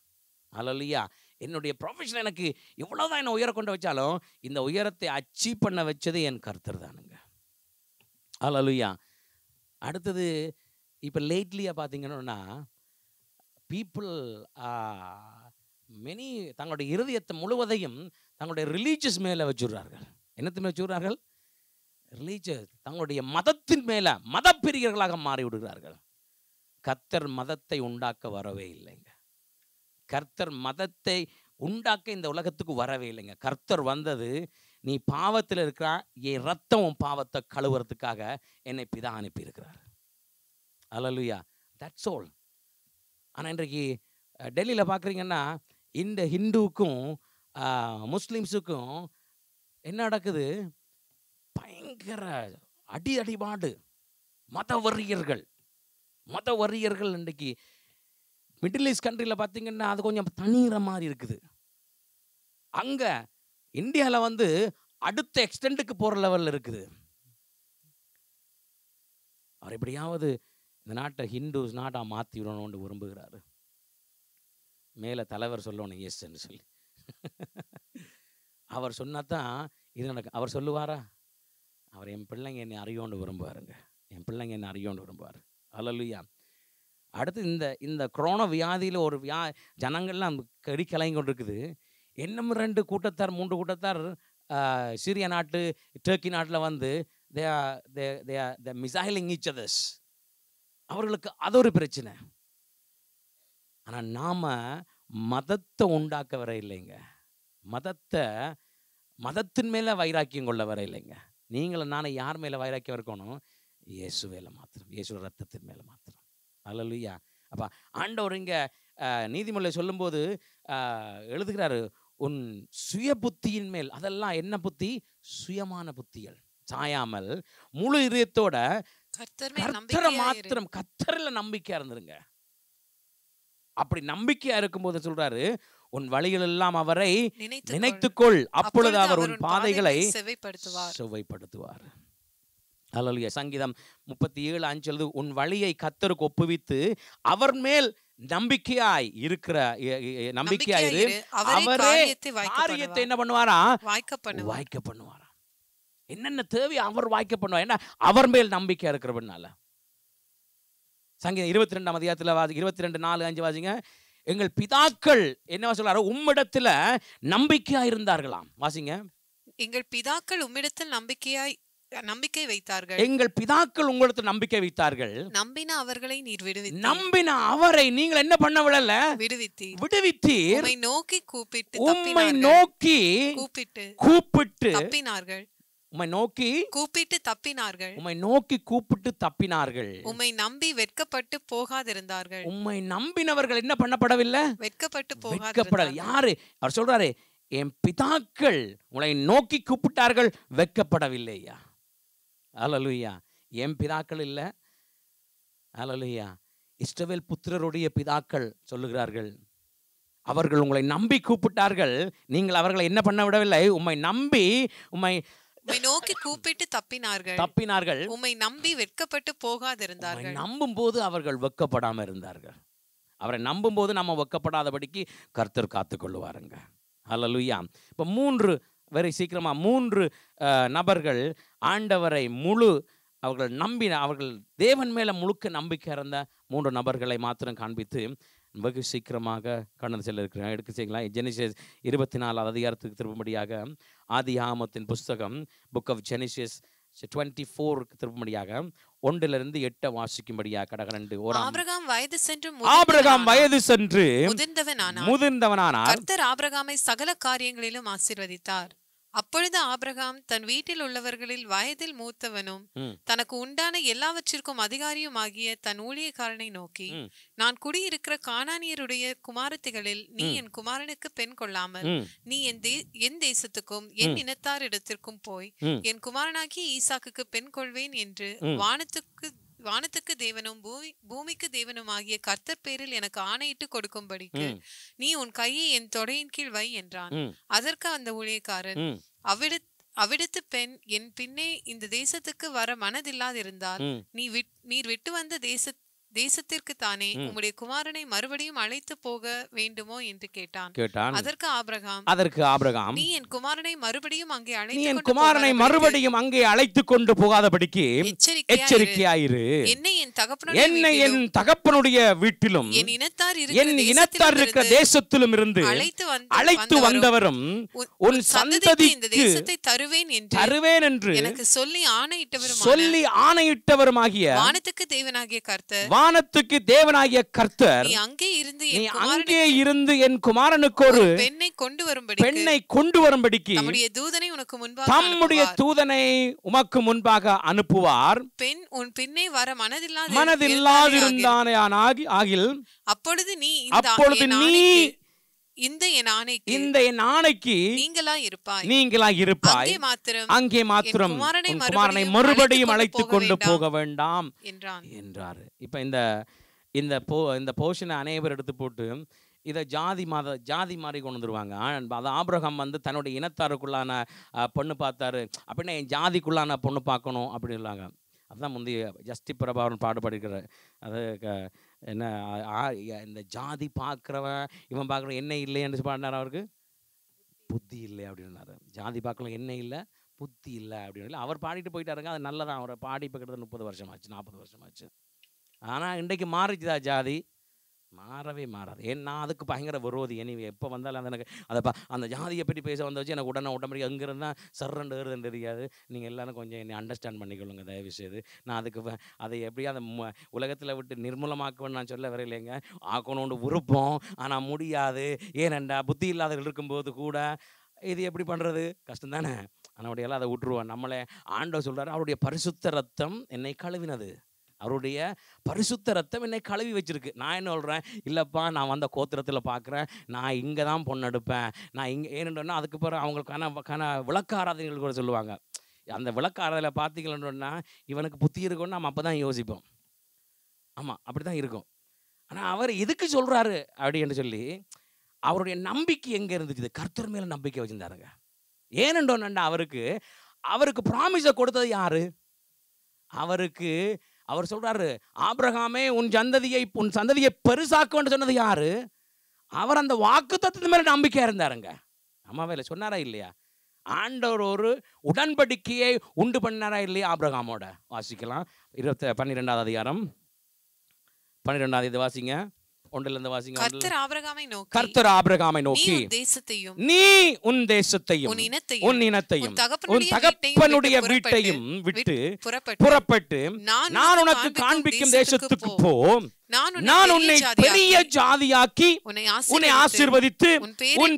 அலலியா என்னுடைய ப்ரொஃபஷன் எனக்கு இவ்வளோதான் என்னை உயர கொண்டு வச்சாலும் இந்த உயரத்தை அச்சீவ் பண்ண வச்சது என் கருத்தர் தானுங்க அலலுயா அடுத்தது இப்போ லேட்லியாக பார்த்தீங்கன்னா பீப்புள் மெனி தங்களுடைய இருதயத்தை முழுவதையும் தங்களுடைய ரிலீஜியஸ் மேலே வச்சுடுறார்கள் என்னத்து மேலே வச்சுடுறார்கள் ரிலீஜியஸ் தங்களுடைய மதத்தின் மேலே மதப்பிரியர்களாக விடுகிறார்கள் கர்த்தர் மதத்தை உண்டாக்க வரவே இல்லைங்க கர்த்தர் மதத்தை உண்டாக்க இந்த உலகத்துக்கு வரவே இல்லைங்க கர்த்தர் வந்தது நீ பாவத்தில் இருக்கிறா என் ரத்தம் பாவத்தை கழுவுறதுக்காக என்னை பிதா அனுப்பியிருக்கிறார் அலலுயா தட்ஸ் ஆல் ஆனால் இன்றைக்கு டெல்லியில் பார்க்குறீங்கன்னா இந்த ஹிந்துவுக்கும் முஸ்லீம்ஸுக்கும் என்ன நடக்குது பயங்கர அடி அடிபாடு மத மத வரியர்கள் இன்றைக்கு மிடில் ஈஸ்ட் கண்ட்ரியில் பார்த்தீங்கன்னா அது கொஞ்சம் தனிகிற மாதிரி இருக்குது அங்கே இந்தியாவில் வந்து அடுத்த எக்ஸ்டெண்டுக்கு போகிற லெவலில் இருக்குது அவர் எப்படியாவது இந்த நாட்டை ஹிந்துஸ் நாட்டாக மாற்றி விடணும்னு விரும்புகிறாரு மேலே தலைவர் சொல்லணும் எஸ்ன்னு சொல்லி அவர் சொன்னால் தான் இது நடக்கும் அவர் சொல்லுவாரா அவர் என் பிள்ளைங்க என்னை அறியோண்டு விரும்புவாருங்க என் பிள்ளைங்க என்னை அறியோன்னு விரும்புவார் அலலுயா அடுத்து இந்த இந்த கொரோனா வியாதியில் ஒரு வியா ஜனங்கள்லாம் கடி கொண்டு இருக்குது இன்னும் ரெண்டு கூட்டத்தார் மூன்று கூட்டத்தார் சிரிய நாட்டு டர்க்கி நாட்டில் வந்து தே தே தே த மிசைலிங் ஈச் அதர்ஸ் அவர்களுக்கு அது ஒரு பிரச்சனை ஆனால் நாம் மதத்தை உண்டாக்க வர இல்லைங்க மதத்தை மதத்தின் மேலே வைராக்கியம் கொள்ள வர இல்லைங்க நீங்களும் நானும் யார் மேலே வைராக்கியம் இருக்கணும் இயேசு வேலை மாத்திரம் இயேசு ரத்தத்தின் மேலே மாத்திரம் அல்லையா அப்போ ஆண்டவர் இங்கே நீதிமொழியை சொல்லும்போது எழுதுகிறாரு உன் சுய புத்தியின் மேல் அதெல்லாம் என்ன புத்தி சுயமான புத்திகள் சாயாமல் முழு இதயத்தோட கத்தரை மாத்திரம் கத்தரில் நம்பிக்கையாக இருந்துருங்க அப்படி நம்பிக்கையா இருக்கும்போது சொல்றாரு உன் வழிகள் எல்லாம் அவரை நினைத்துக்கொள் அப்பொழுது அவர் உன் பாதைகளை செவ்வைப்படுத்துவார் அலலுய சங்கீதம் முப்பத்தி ஏழு அஞ்சு உன் வழியை கத்தருக்கு ஒப்புவித்து அவர் மேல் நம்பிக்கையாய் இருக்கிற நம்பிக்கையாய் அவரே காரியத்தை என்ன பண்ணுவாரா வாய்க்க பண்ணுவாரா என்னென்ன தேவை அவர் வாய்க்க பண்ணுவார் ஏன்னா அவர் மேல் நம்பிக்கை இருக்கிறவனால சங்கீதம் இருபத்தி ரெண்டாம் அதிகாரத்தில் வாசி இருபத்தி ரெண்டு நாலு அஞ்சு வாசிங்க எங்கள் பிதாக்கள் என்ன சொல்றாரு உம்மிடத்தில் நம்பிக்கையா இருந்தார்களாம் வாசிங்க எங்கள் பிதாக்கள் உம்மிடத்தில் நம்பிக்கையாய் நம்பிக்கை வைத்தார்கள் எங்கள் பிதாக்கள் உங்களுக்கு நம்பிக்கை வைத்தார்கள் நம்பின அவர்களை நீர் விடுவி நம்பின அவரை நீங்கள் என்ன பண்ண விடல விடுவித்தி விடுவித்தி உம்மை நோக்கி கூப்பிட்டு உம்மை நோக்கி கூப்பிட்டு கூப்பிட்டு தப்பினார்கள் உம்மை நோக்கி கூப்பிட்டு தப்பினார்கள் உம்மை நோக்கி கூப்பிட்டு தப்பினார்கள் உம்மை நம்பி வெட்கப்பட்டு போகாதிருந்தார்கள் உம்மை நம்பினவர்கள் என்ன பண்ணப்படவில்லை வெட்கப்பட்டு வெட்கப்படல யாரு அவர் சொல்றாரு என் பிதாக்கள் உங்களை நோக்கி கூப்பிட்டார்கள் வெட்கப்படவில்லையா அலலுயா என் பிதாக்கள் இல்லை அலலுயா இஸ்ரவேல் புத்திரருடைய பிதாக்கள் சொல்லுகிறார்கள் அவர்கள் உங்களை நம்பி கூப்பிட்டார்கள் நீங்கள் அவர்களை என்ன பண்ண விடவில்லை உம்மை நம்பி உம்மை உம்மை நோக்கி கூப்பிட்டு தப்பினார்கள் தப்பினார்கள் உம்மை நம்பி வெட்கப்பட்டு போகாதிருந்தார்கள் நம்பும் போது அவர்கள் இருந்தார்கள் அவரை நம்பும் போது நம்ம வெக்கப்படாதபடிக்கு கர்த்தர் இப்போ மூன்று வரை சீக்கிரமா மூன்று நபர்கள் ஆண்டவரை முழு அவர்கள் நம்பின அவர்கள் தேவன் மேல முழுக்க நம்பிக்கை இருந்த மூன்று நபர்களை மாத்திரம் காண்பித்து வெகு சீக்கிரமாக கடந்து செல்ல இருக்கிறேன் எடுக்க செய்யலாம் ஜெனிசஸ் இருபத்தி நாலாவது அதிகாரத்துக்கு திரும்பும்படியாக ஆதி ஆமத்தின் புஸ்தகம் புக் ஆஃப் ஜெனிசஸ் டுவெண்ட்டி ஃபோருக்கு திரும்பும்படியாக ஒன்றிலிருந்து எட்ட வாசிக்கும்படியா கடகரண்டு ஒரு ஆபிரகாம் வயது சென்று ஆபிரகாம் வயது சென்று முதிர்ந்தவனானார் முதிர்ந்தவனானார் கர்த்தர் ஆபிரகாமை சகல காரியங்களிலும் ஆசீர்வதித்தார் அப்பொழுது ஆபிரகாம் தன் வீட்டில் உள்ளவர்களில் வயதில் மூத்தவனும் தனக்கு உண்டான எல்லாவற்றிற்கும் அதிகாரியும் ஆகிய தன் ஊழியக்காரனை நோக்கி நான் குடியிருக்கிற காணானியருடைய குமாரத்திகளில் நீ என் குமாரனுக்கு பெண் கொள்ளாமல் நீ என் தேசத்துக்கும் என் இனத்தார் இடத்திற்கும் போய் என் குமாரனாகிய ஈசாக்குக்கு பெண் கொள்வேன் என்று வானத்துக்கு வானத்துக்கு தேவனும் பூமி பூமிக்கு தேவனும் ஆகிய கர்த்தர் பேரில் எனக்கு ஆணையிட்டு கொடுக்கும்படிக்கு நீ உன் கையை என் தொடையின் கீழ் வை என்றான் அதற்கு அந்த ஊழியக்காரன் அவ்விட அவிடுத்து பெண் என் பின்னே இந்த தேசத்துக்கு வர மனதில்லாதிருந்தால் நீ விட் நீர் விட்டு வந்த தேச தேசத்திற்கு தானே உம்முடைய குமாரனை மறுபடியும் அழைத்து போக வேண்டுமோ என்று கேட்டான் கேட்டான் அதற்கு ஆபிரகாம் அதற்கு ஆபிரகாம் நீ என் குமாரனை மறுபடியும் அங்கே அழைத்து என் குமாரனை மறுபடியும் அங்கே அழைத்து கொண்டு போகாதபடிக்கு எச்சரிக்கையாயிரு என்னை என் தகப்பனுடைய என்னை என் தகப்பனுடைய வீட்டிலும் என் இனத்தார் என் இனத்தார் இருக்கிற தேசத்திலும் இருந்து அழைத்து அழைத்து வந்தவரும் உன் சந்ததி இந்த தேசத்தை தருவேன் என்று தருவேன் என்று எனக்கு சொல்லி ஆணையிட்டவரும் சொல்லி ஆணையிட்டவரும் ஆகிய வானத்துக்கு தேவனாகிய கர்த்தர் வானத்துக்கு தேவனாகிய கர்த்தர் நீ அங்கே இருந்து என் குமாரனுக்கு ஒரு பெண்ணை கொண்டு வரும்படி பெண்ணை கொண்டு வரும்படிக்கு தம்முடைய தூதனை உனக்கு முன்பாக தம்முடைய தூதனை உமக்கு முன்பாக அனுப்புவார் பெண் உன் பின்னே வர மனதில்லாது மனதில்லாதிருந்தானே ஆகில் அப்பொழுது நீ அப்பொழுது நீ இந்த என் ஆணைக்கு இந்த என் ஆணைக்கு நீங்களா இருப்பாய் நீங்களா இருப்பாய் மாத்திரம் அங்கே மாத்திரம் குமாரனை மறுபடியும் அழைத்து கொண்டு போக வேண்டாம் என்றான் என்றார் இப்ப இந்த இந்த போ இந்த போர்ஷனை அனைவர் எடுத்து போட்டு இதை ஜாதி மாத ஜாதி மாறி கொண்டு வந்துருவாங்க அது ஆபிரகம் வந்து தன்னுடைய இனத்தாருக்குள்ளான பொண்ணு பார்த்தாரு அப்படின்னா என் ஜாதிக்குள்ளான பொண்ணு பார்க்கணும் அப்படின்னு அதுதான் முந்தைய ஜஸ்டி பிரபாவன் பாட்டு பாடிருக்கிறார் அது என்ன இந்த ஜாதி பார்க்குறவன் இவன் பார்க்குறவன் என்ன இல்லைன்னு பாடினார் அவருக்கு புத்தி இல்லை அப்படின்னாரு ஜாதி பார்க்கலாம் என்ன இல்லை புத்தி இல்லை அப்படின்னு அவர் பாடிட்டு போயிட்டாருங்க அது நல்லதான் அவரை பாடி இப்போ கிட்டத்தட்ட முப்பது வருஷமாச்சு நாற்பது வருஷமாச்சு ஆனால் இன்றைக்கு மாறிச்சுதா ஜாதி மாறவே மாறாது ஏன் நான் அதுக்கு பயங்கர விரோதி நீ எப்போ வந்தாலும் அந்த எனக்கு அதை பா அந்த ஜாதியை பற்றி பேச வந்த வச்சு எனக்கு உடனே உடம்பு அங்கேருந்து தான் சர்ரண்டு வருதுன்னு தெரியாது நீங்கள் எல்லோரும் கொஞ்சம் என்னை அண்டர்ஸ்டாண்ட் பண்ணிக்கொள்ளுங்க தயவு செய்து நான் அதுக்கு அதை எப்படியும் அதை உலகத்தில் விட்டு நிர்மூலமாக்குவேன்னு நான் சொல்ல வரையிலேங்க ஆக்கணும்னு விருப்பம் ஆனால் முடியாது ஏனண்டா புத்தி இல்லாதவர்கள் இருக்கும்போது கூட இது எப்படி பண்ணுறது கஷ்டம் தானே ஆனால் அதை விட்டுருவோம் நம்மளே ஆண்டவர் சொல்கிறார் அவருடைய பரிசுத்த ரத்தம் என்னை கழுவினது அவருடைய பரிசுத்த ரத்தம் என்னை கழுவி வச்சிருக்கு நான் என்ன சொல்கிறேன் இல்லைப்பா நான் வந்த கோத்திரத்தில் பார்க்குறேன் நான் இங்கே தான் பொண்ணு எடுப்பேன் நான் இங்கே ஏன்னு அதுக்கு பிறகு அவங்களுக்கான கன விளக்க ஆராதனைகள் கூட சொல்லுவாங்க அந்த விளக்க ஆராதனை பார்த்தீங்களன்னா இவனுக்கு புத்தி இருக்கும்னு நம்ம அப்போ தான் யோசிப்போம் ஆமாம் அப்படி தான் இருக்கும் ஆனால் அவர் எதுக்கு சொல்கிறாரு அப்படின்னு சொல்லி அவருடைய நம்பிக்கை எங்கே இருந்துச்சு கர்த்தர் மேலே நம்பிக்கை வச்சுருந்தாருங்க ஏனென்றோன்னா அவருக்கு அவருக்கு ப்ராமிஸை கொடுத்தது யார் அவருக்கு அவர் சொல்கிறாரு ஆப்ரஹாமே உன் சந்ததியை உன் சந்ததியை பெருசாக்குவன்னு சொன்னது யார் அவர் அந்த வாக்கு தத்துவத்தின் மேலே நம்பிக்கையாக இருந்தாருங்க அம்மாவே இல்லை சொன்னாரா இல்லையா ஆண்டவர் ஒரு உடன்படிக்கையை உண்டு பண்ணாரா இல்லையா ஆப்ரஹாமோட வாசிக்கலாம் இருபத்தி பன்னிரெண்டாவது அதிகாரம் பன்னிரெண்டாவது இது வாசிங்க ஒன்றிலிருந்து வாசிங்க கர்த்தர் ஆபிரகாமை நோக்கி கர்த்தர் ஆபிரகாமை நோக்கி தேசத்தையும் நீ உன் தேசத்தையும் உன் இனத்தையும் உன் இனத்தையும் உன் தகப்பனுடைய வீட்டையும் விட்டு புறப்பட்டு நான் உனக்கு காண்பிக்கும் தேசத்துக்கு போ நான் உன்னை ஜாதியாக்கி உன்னை உன்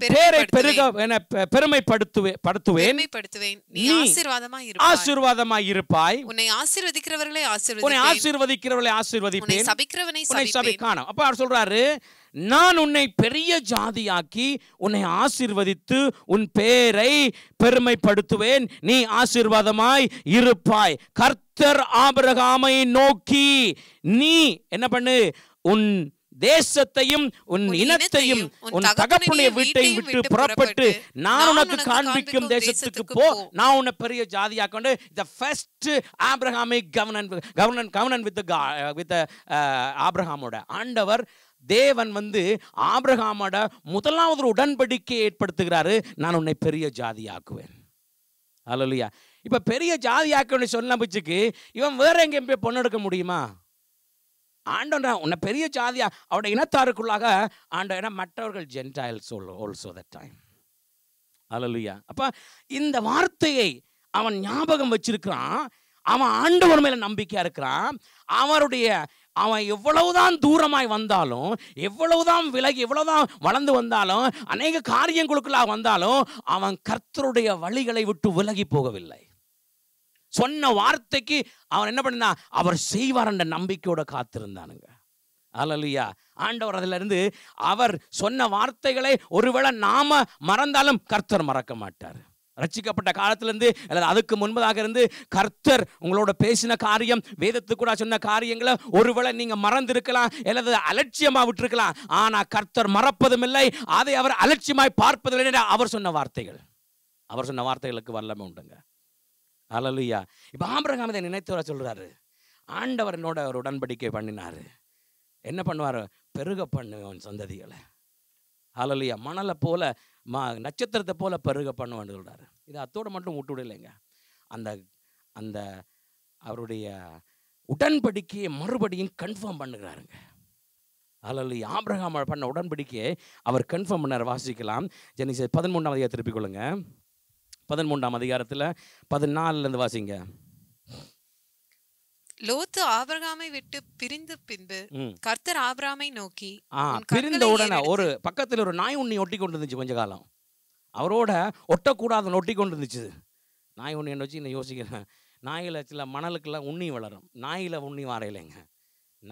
பெருமைப்படுத்துவேன் படுத்துவேன் நீ ஆசீர்வாதமா இருப்பாய் உன்னை ஆசீர்வதிக்கிறவர்களை உன்னை ஆசீர்வதிக்கிறவர்களை சபிக்கிறவனை சபிக்கான அப்ப சொல்றாரு நான் உன்னை பெரிய ஜாதியாக்கி உன்னை ஆசிர்வதித்து உன் பேரை பெருமைப்படுத்துவேன் நீ ஆசீர்வாதமாய் இருப்பாய் கர்த்தர் ஆபரகாமை நோக்கி நீ என்ன பண்ணு உன் தேசத்தையும் உன் இனத்தையும் உன் தகப்புடைய வீட்டையும் விட்டு புறப்பட்டு நான் உனக்கு காண்பிக்கும் தேசத்துக்கு போ நான் உன்னை பெரிய ஜாதியாக கொண்டு த ஃபர்ஸ்ட் கவர்னன் கவர்னன் கவர்னன் வித் வித் ஆப்ரஹாமோட ஆண்டவர் தேவன் வந்து ஆபிரகாமோட முதலாவது உடன்படிக்கை ஏற்படுத்துகிறாரு நான் உன்னை பெரிய ஜாதியாக்குவேன் இல்லையா இப்போ பெரிய ஜாதியாக்குன்னு சொன்ன பிச்சுக்கு இவன் வேற எங்கேயும் போய் பொண்ணு எடுக்க முடியுமா ஆண்டவன் உன்னை பெரிய ஜாதியா அவட இனத்தாருக்குள்ளாக ஆண்டவன் மற்றவர்கள் ஜென்டாயல் சொல் ஆல்சோ தட் டைம் அலலுயா அப்போ இந்த வார்த்தையை அவன் ஞாபகம் வச்சிருக்கிறான் அவன் ஆண்டவன் மேலே நம்பிக்கையாக இருக்கிறான் அவருடைய அவன் எவ்வளவுதான் தூரமாய் வந்தாலும் எவ்வளவுதான் விலகி எவ்வளவுதான் வளர்ந்து வந்தாலும் அநேக காரியங்களுக்குள்ளாக வந்தாலும் அவன் கர்த்தருடைய வழிகளை விட்டு விலகி போகவில்லை சொன்ன வார்த்தைக்கு அவன் என்ன பண்ணா அவர் செய்வார் என்ற நம்பிக்கையோட காத்திருந்தானுங்க அல்லையா ஆண்டவர் அதிலிருந்து அவர் சொன்ன வார்த்தைகளை ஒருவேளை நாம மறந்தாலும் கர்த்தர் மறக்க மாட்டார் ரச்சிக்கப்பட்ட காலத்திலிருந்து அல்லது அதுக்கு முன்பதாக இருந்து கர்த்தர் உங்களோட பேசின காரியம் வேதத்துக்கூட சொன்ன காரியங்களை ஒருவேளை நீங்கள் மறந்திருக்கலாம் அல்லது அலட்சியமாக விட்டுருக்கலாம் ஆனால் கர்த்தர் மறப்பதும் இல்லை அதை அவர் அலட்சியமாய் பார்ப்பதில்லை அவர் சொன்ன வார்த்தைகள் அவர் சொன்ன வார்த்தைகளுக்கு வரலாமே உண்டுங்க அலலுயா இப்போ ஆம்பரகாம் நினைத்து நினைத்தவரை சொல்கிறாரு ஆண்டவர் என்னோட ஒரு உடன்படிக்கை பண்ணினார் என்ன பண்ணுவார் பெருக பண்ணுவேன் சந்ததிகளை அலலுயா மணலை போல மா நட்சத்திரத்தை போல் பருக பண்ணுவான்னு சொல்கிறார் இது அத்தோடு மட்டும் விட்டு விடலைங்க அந்த அந்த அவருடைய உடன்படிக்கையை மறுபடியும் கன்ஃபார்ம் பண்ணுகிறாருங்க அதில் ஆபிரகாம் பண்ண உடன்படிக்கையை அவர் கன்ஃபார்ம் பண்ணார் வாசிக்கலாம் ஜெனிசஸ் பதிமூன்றாம் அதிகாரம் திருப்பிக் கொள்ளுங்க பதிமூன்றாம் அதிகாரத்தில் பதினாலுலேருந்து வாசிங்க லோத்து ஆபிரகாமை விட்டு பிரிந்து பின்பு கர்த்தர் ஆபிராமை நோக்கி பிரிந்த உடனே ஒரு பக்கத்தில் ஒரு நாய் உண்ணி ஒட்டி கொண்டு இருந்துச்சு கொஞ்ச காலம் அவரோட ஒட்டக்கூடாத ஒட்டி கொண்டு இருந்துச்சு நாய் உண்ணி என்ன வச்சு நான் யோசிக்கிறேன் நாயில் சில மணலுக்கெல்லாம் உண்ணி வளரும் நாயில் உண்ணி வரையிலைங்க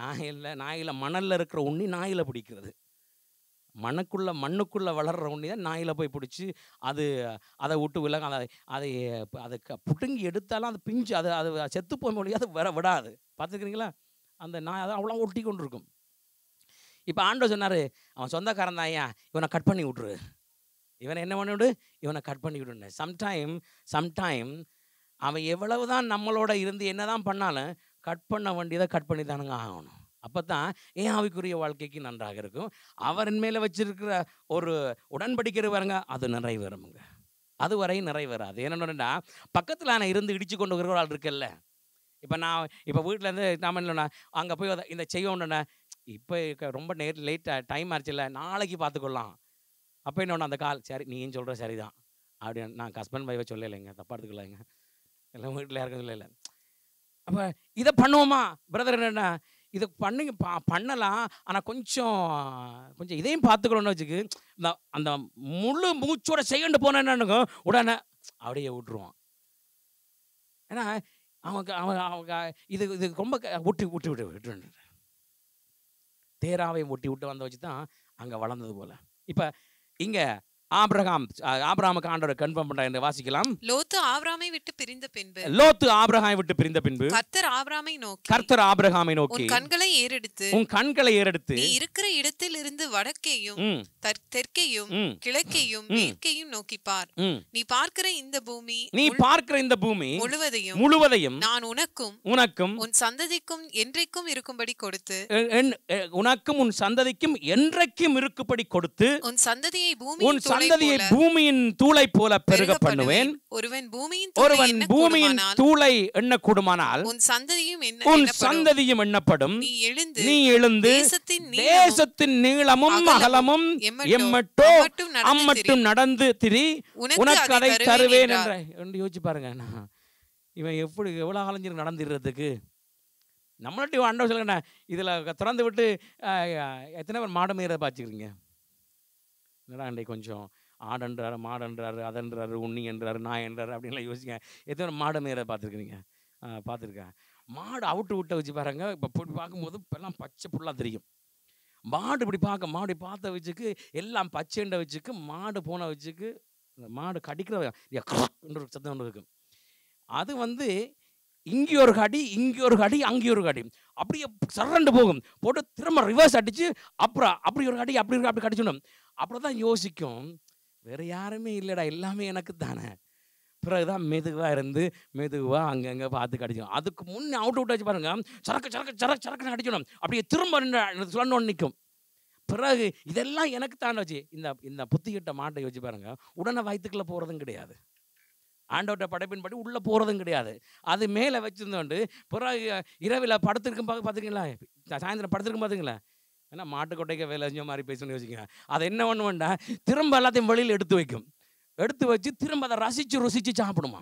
நாயில் நாயில் மணலில் இருக்கிற உண்ணி நாயில் பிடிக்கிறது மண்ணுக்குள்ளே மண்ணுக்குள்ளே வளர்கிற ஒன்றி தான் நாயில் போய் பிடிச்சி அது அதை விட்டு விலக அதை அதை அதை பிடுங்கி எடுத்தாலும் அது பிஞ்சு அது அது செத்து போய் மொழியாக அது வர விடாது பார்த்துக்கிறீங்களா அந்த நாய் அதை அவ்வளோ ஒட்டி கொண்டு இருக்கும் இப்போ ஆண்டோ சொன்னார் அவன் சொந்தக்காரன் தான் ஐயா இவனை கட் பண்ணி விட்ரு இவனை என்ன பண்ணிவிடு இவனை கட் பண்ணி விடுன்னு சம்டைம் சம்டைம் அவன் எவ்வளவு தான் நம்மளோட இருந்து என்ன தான் பண்ணாலும் கட் பண்ண வேண்டியதை கட் பண்ணி தானுங்க ஆகணும் அப்போ தான் என் ஆவிக்குரிய வாழ்க்கைக்கு நன்றாக இருக்கும் அவரின் மேலே வச்சிருக்கிற ஒரு உடன்படிக்கிற வரங்க அது நிறைவேறமுங்க அது வரையும் நிறைவேறாது என்னென்னா பக்கத்தில் நான் இருந்து இடித்து கொண்டு வருகிற ஆள் இருக்குல்ல இப்போ நான் இப்போ வீட்டிலேருந்து நாம இல்லைண்ணா அங்கே போய் இந்த செய்வோம்னா இப்போ ரொம்ப நேர் லேட்டாக டைம் ஆச்சுல்ல நாளைக்கு பார்த்துக்கொள்ளலாம் அப்போ என்ன அந்த கால் சரி நீயும் சொல்கிற சரிதான் அப்படின்னு நான் ஹஸ்பண்ட் வைவை சொல்லலைங்க தப்பாக எடுத்துக்கலாங்க எல்லாம் வீட்டில் யாருக்கும் சொல்லலை அப்போ இதை பண்ணுவோமா பிரதர் என்னென்னா இதை பண்ணுங்க பண்ணலாம் ஆனால் கொஞ்சம் கொஞ்சம் இதையும் பார்த்துக்கணும்னு வச்சுக்கு இந்த அந்த முழு மூச்சோட செய்யண்டு போனேன்னு உடனே அப்படியே விட்டுருவான் ஏன்னா அவங்க அவங்க அவங்க இது இது ரொம்ப ஒட்டி விட்டு விட்டு விட்டு தேராவை ஒட்டி விட்டு வந்த வச்சு தான் அங்கே வளர்ந்தது போல் இப்போ இங்கே ஆபிரகாம் ஆபிரகாமுக்கு ஆண்டவர் கன்ஃபார்ம் பண்றார் என்று வாசிக்கலாம் லோத்து ஆபிரகாமை விட்டு பிரிந்த பின்பு லோத்து ஆபிரகாமை விட்டு பிரிந்த பின்பு கர்த்தர் ஆபிரகாமை நோக்கி கர்த்தர் ஆபிரகாமை நோக்கி உன் கண்களை ஏறெடுத்து உன் கண்களை ஏறெடுத்து நீ இருக்கிற இடத்தில் இருந்து வடக்கேயும் தெற்கேயும் கிழக்கேயும் மேற்கேயும் நோக்கி பார் நீ பார்க்கிற இந்த பூமி நீ பார்க்கிற இந்த பூமி முழுவதையும் முழுவதையும் நான் உனக்கும் உனக்கும் உன் சந்ததிக்கும் என்றைக்கும் இருக்கும்படி கொடுத்து உனக்கும் உன் சந்ததிக்கும் என்றைக்கும் இருக்கும்படி கொடுத்து உன் சந்ததியை பூமி சந்ததியை பூமியின் தூளை போல பெருக பண்ணுவேன் ஒருவன் பூமியின் தூளை என்ன கூடுமானால் உன் சந்ததியும் எண்ணப்படும் நீ எழுந்து தேசத்தின் நீளமும் அகலமும் எம்மட்டோ அம்மட்டும் நடந்து திரி உனக்கு அதை தருவேன் என்ற யோசிச்சு பாருங்க இவன் எப்படி எவ்வளோ அலைஞ்சு நடந்துடுறதுக்கு நம்மள்ட்ட அண்டவர் இதில் திறந்து விட்டு எத்தனை பேர் மாடு மேயதை பார்த்துக்கிறீங்க என்னடா அண்டை கொஞ்சம் ஆடன்றாரு மாடன்றாரு அதன்றாரு உண்ணி என்றாரு நான் என்றாரு அப்படின்லாம் யோசிங்க எத்தனை மாடு மேயரை பார்த்துருக்குறீங்க பார்த்துருக்கேன் மாடு அவுட்டு விட்ட வச்சு பாருங்க இப்போ போய் பார்க்கும்போது இப்போல்லாம் பச்சை புல்லாக தெரியும் மாடு இப்படி பார்க்க மாடு பார்த்த வச்சுக்கு எல்லாம் பச்சைண்ட வச்சுக்கு மாடு போன வச்சுக்கு இந்த மாடு கடிக்கிற சத்தம் ஒன்று இருக்கும் அது வந்து இங்கே ஒரு கடி இங்கே ஒரு கடி அங்கே ஒரு கடி அப்படியே சரண்டு போகும் போட்டு திரும்ப ரிவர்ஸ் அடித்து அப்புறம் அப்படி ஒரு கடி அப்படி ஒரு அப்படி கடிச்சிடும் அப்படிதான் யோசிக்கும் வேறு யாருமே இல்லைடா எல்லாமே எனக்கு தானே பிறகு தான் மெதுவாக இருந்து மெதுவாக அங்கங்கே பார்த்து கடிச்சோம் அதுக்கு முன்னே அவுட் அவுட் ஆச்சு பாருங்கள் சரக்கு சரக்கு சரக்கு சரக்குன்னு அடிக்கணும் அப்படியே திரும்ப சொல்லணும்னு நிற்கும் பிறகு இதெல்லாம் எனக்கு தான் வச்சு இந்த இந்த புத்திகிட்ட மாட்டை வச்சு பாருங்கள் உடனே வயிற்றுக்குள்ளே போகிறதும் கிடையாது படைப்பின் படைப்பின்படி உள்ளே போகிறதும் கிடையாது அது மேலே வச்சுருந்தோண்டு பிறகு இரவில் படுத்திருக்கும் பார்க்க பார்த்துருக்கீங்களா சாயந்தரம் படுத்திருக்கும் பார்த்துங்களேன் ஏன்னா மாட்டுக்கொட்டைக்க வேலை செஞ்ச மாதிரி பேசணும்னு வச்சுக்கோங்க அதை என்ன பண்ணுவேன்டா திரும்ப எல்லாத்தையும் வெளியில் எடுத்து வைக்கும் எடுத்து வச்சு திரும்ப அதை ரசித்து ருசித்து சாப்பிடுமா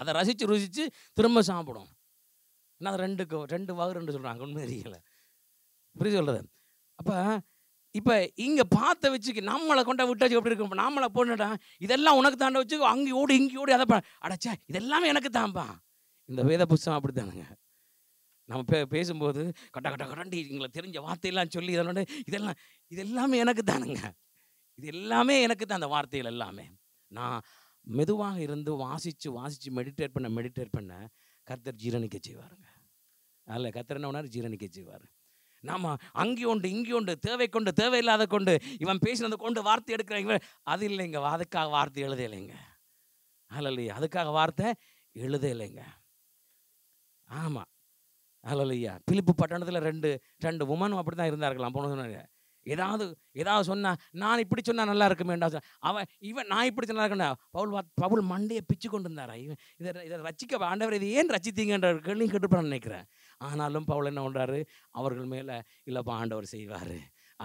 அதை ரசித்து ருசித்து திரும்ப சாப்பிடும் ஏன்னா அது ரெண்டு ரெண்டு ரெண்டு சொல்கிறாங்க ஒன்றுமே தெரியல புரிய சொல்கிறது அப்போ இப்போ இங்கே பார்த்த வச்சுக்கு நம்மளை கொண்டா விட்டாச்சு எப்படி இருக்கும் நம்மளை போடணும்டா இதெல்லாம் உனக்கு தாண்ட வச்சு அங்கே ஓடி இங்கே ஓடி அதை அடைச்சா இதெல்லாமே எனக்கு தான்ப்பா இந்த வேத புஸ்தகம் அப்படி தானுங்க நம்ம பே பேசும்போது கட்ட கட்ட கடண்டி எங்களை தெரிஞ்ச வார்த்தையெல்லாம் சொல்லி இதெல்லாம் இதெல்லாம் இது எல்லாமே எனக்கு தானுங்க இது எல்லாமே எனக்கு தான் அந்த வார்த்தைகள் எல்லாமே நான் மெதுவாக இருந்து வாசித்து வாசித்து மெடிடேட் பண்ண மெடிடேட் பண்ண கர்த்தர் ஜீரணிக்க செய்வாருங்க அதில் கர்த்தர் என்ன பண்ணார் ஜீரணிக்க செய்வார் நாம் அங்கே உண்டு இங்கே உண்டு தேவை கொண்டு தேவையில்லாத கொண்டு இவன் பேசினது கொண்டு வார்த்தை எடுக்கிறாங்க அது இல்லைங்க அதுக்காக வார்த்தை எழுத இல்லைங்க அதில் அதுக்காக வார்த்தை எழுத இல்லைங்க ஆமாம் அலலையா பிலிப்பு பட்டணத்தில் ரெண்டு ரெண்டு உமனும் அப்படி தான் இருந்தார்களாம் போன சொன்னாங்க ஏதாவது ஏதாவது சொன்னால் நான் இப்படி சொன்னால் நல்லா இருக்குமேண்டா அவன் இவன் நான் இப்படி சொன்னா இருக்கா பவுல் பவுல் மண்டையை பிச்சு கொண்டு இருந்தாரா இவன் இதை இதை ரசிக்க ஆண்டவர் இதை ஏன் ரசித்தீங்கன்ற கேள்வியும் கேட்டுப்பான்னு நினைக்கிறேன் ஆனாலும் பவுல் என்ன பண்ணுறாரு அவர்கள் மேலே இல்லைப்பா ஆண்டவர் செய்வார்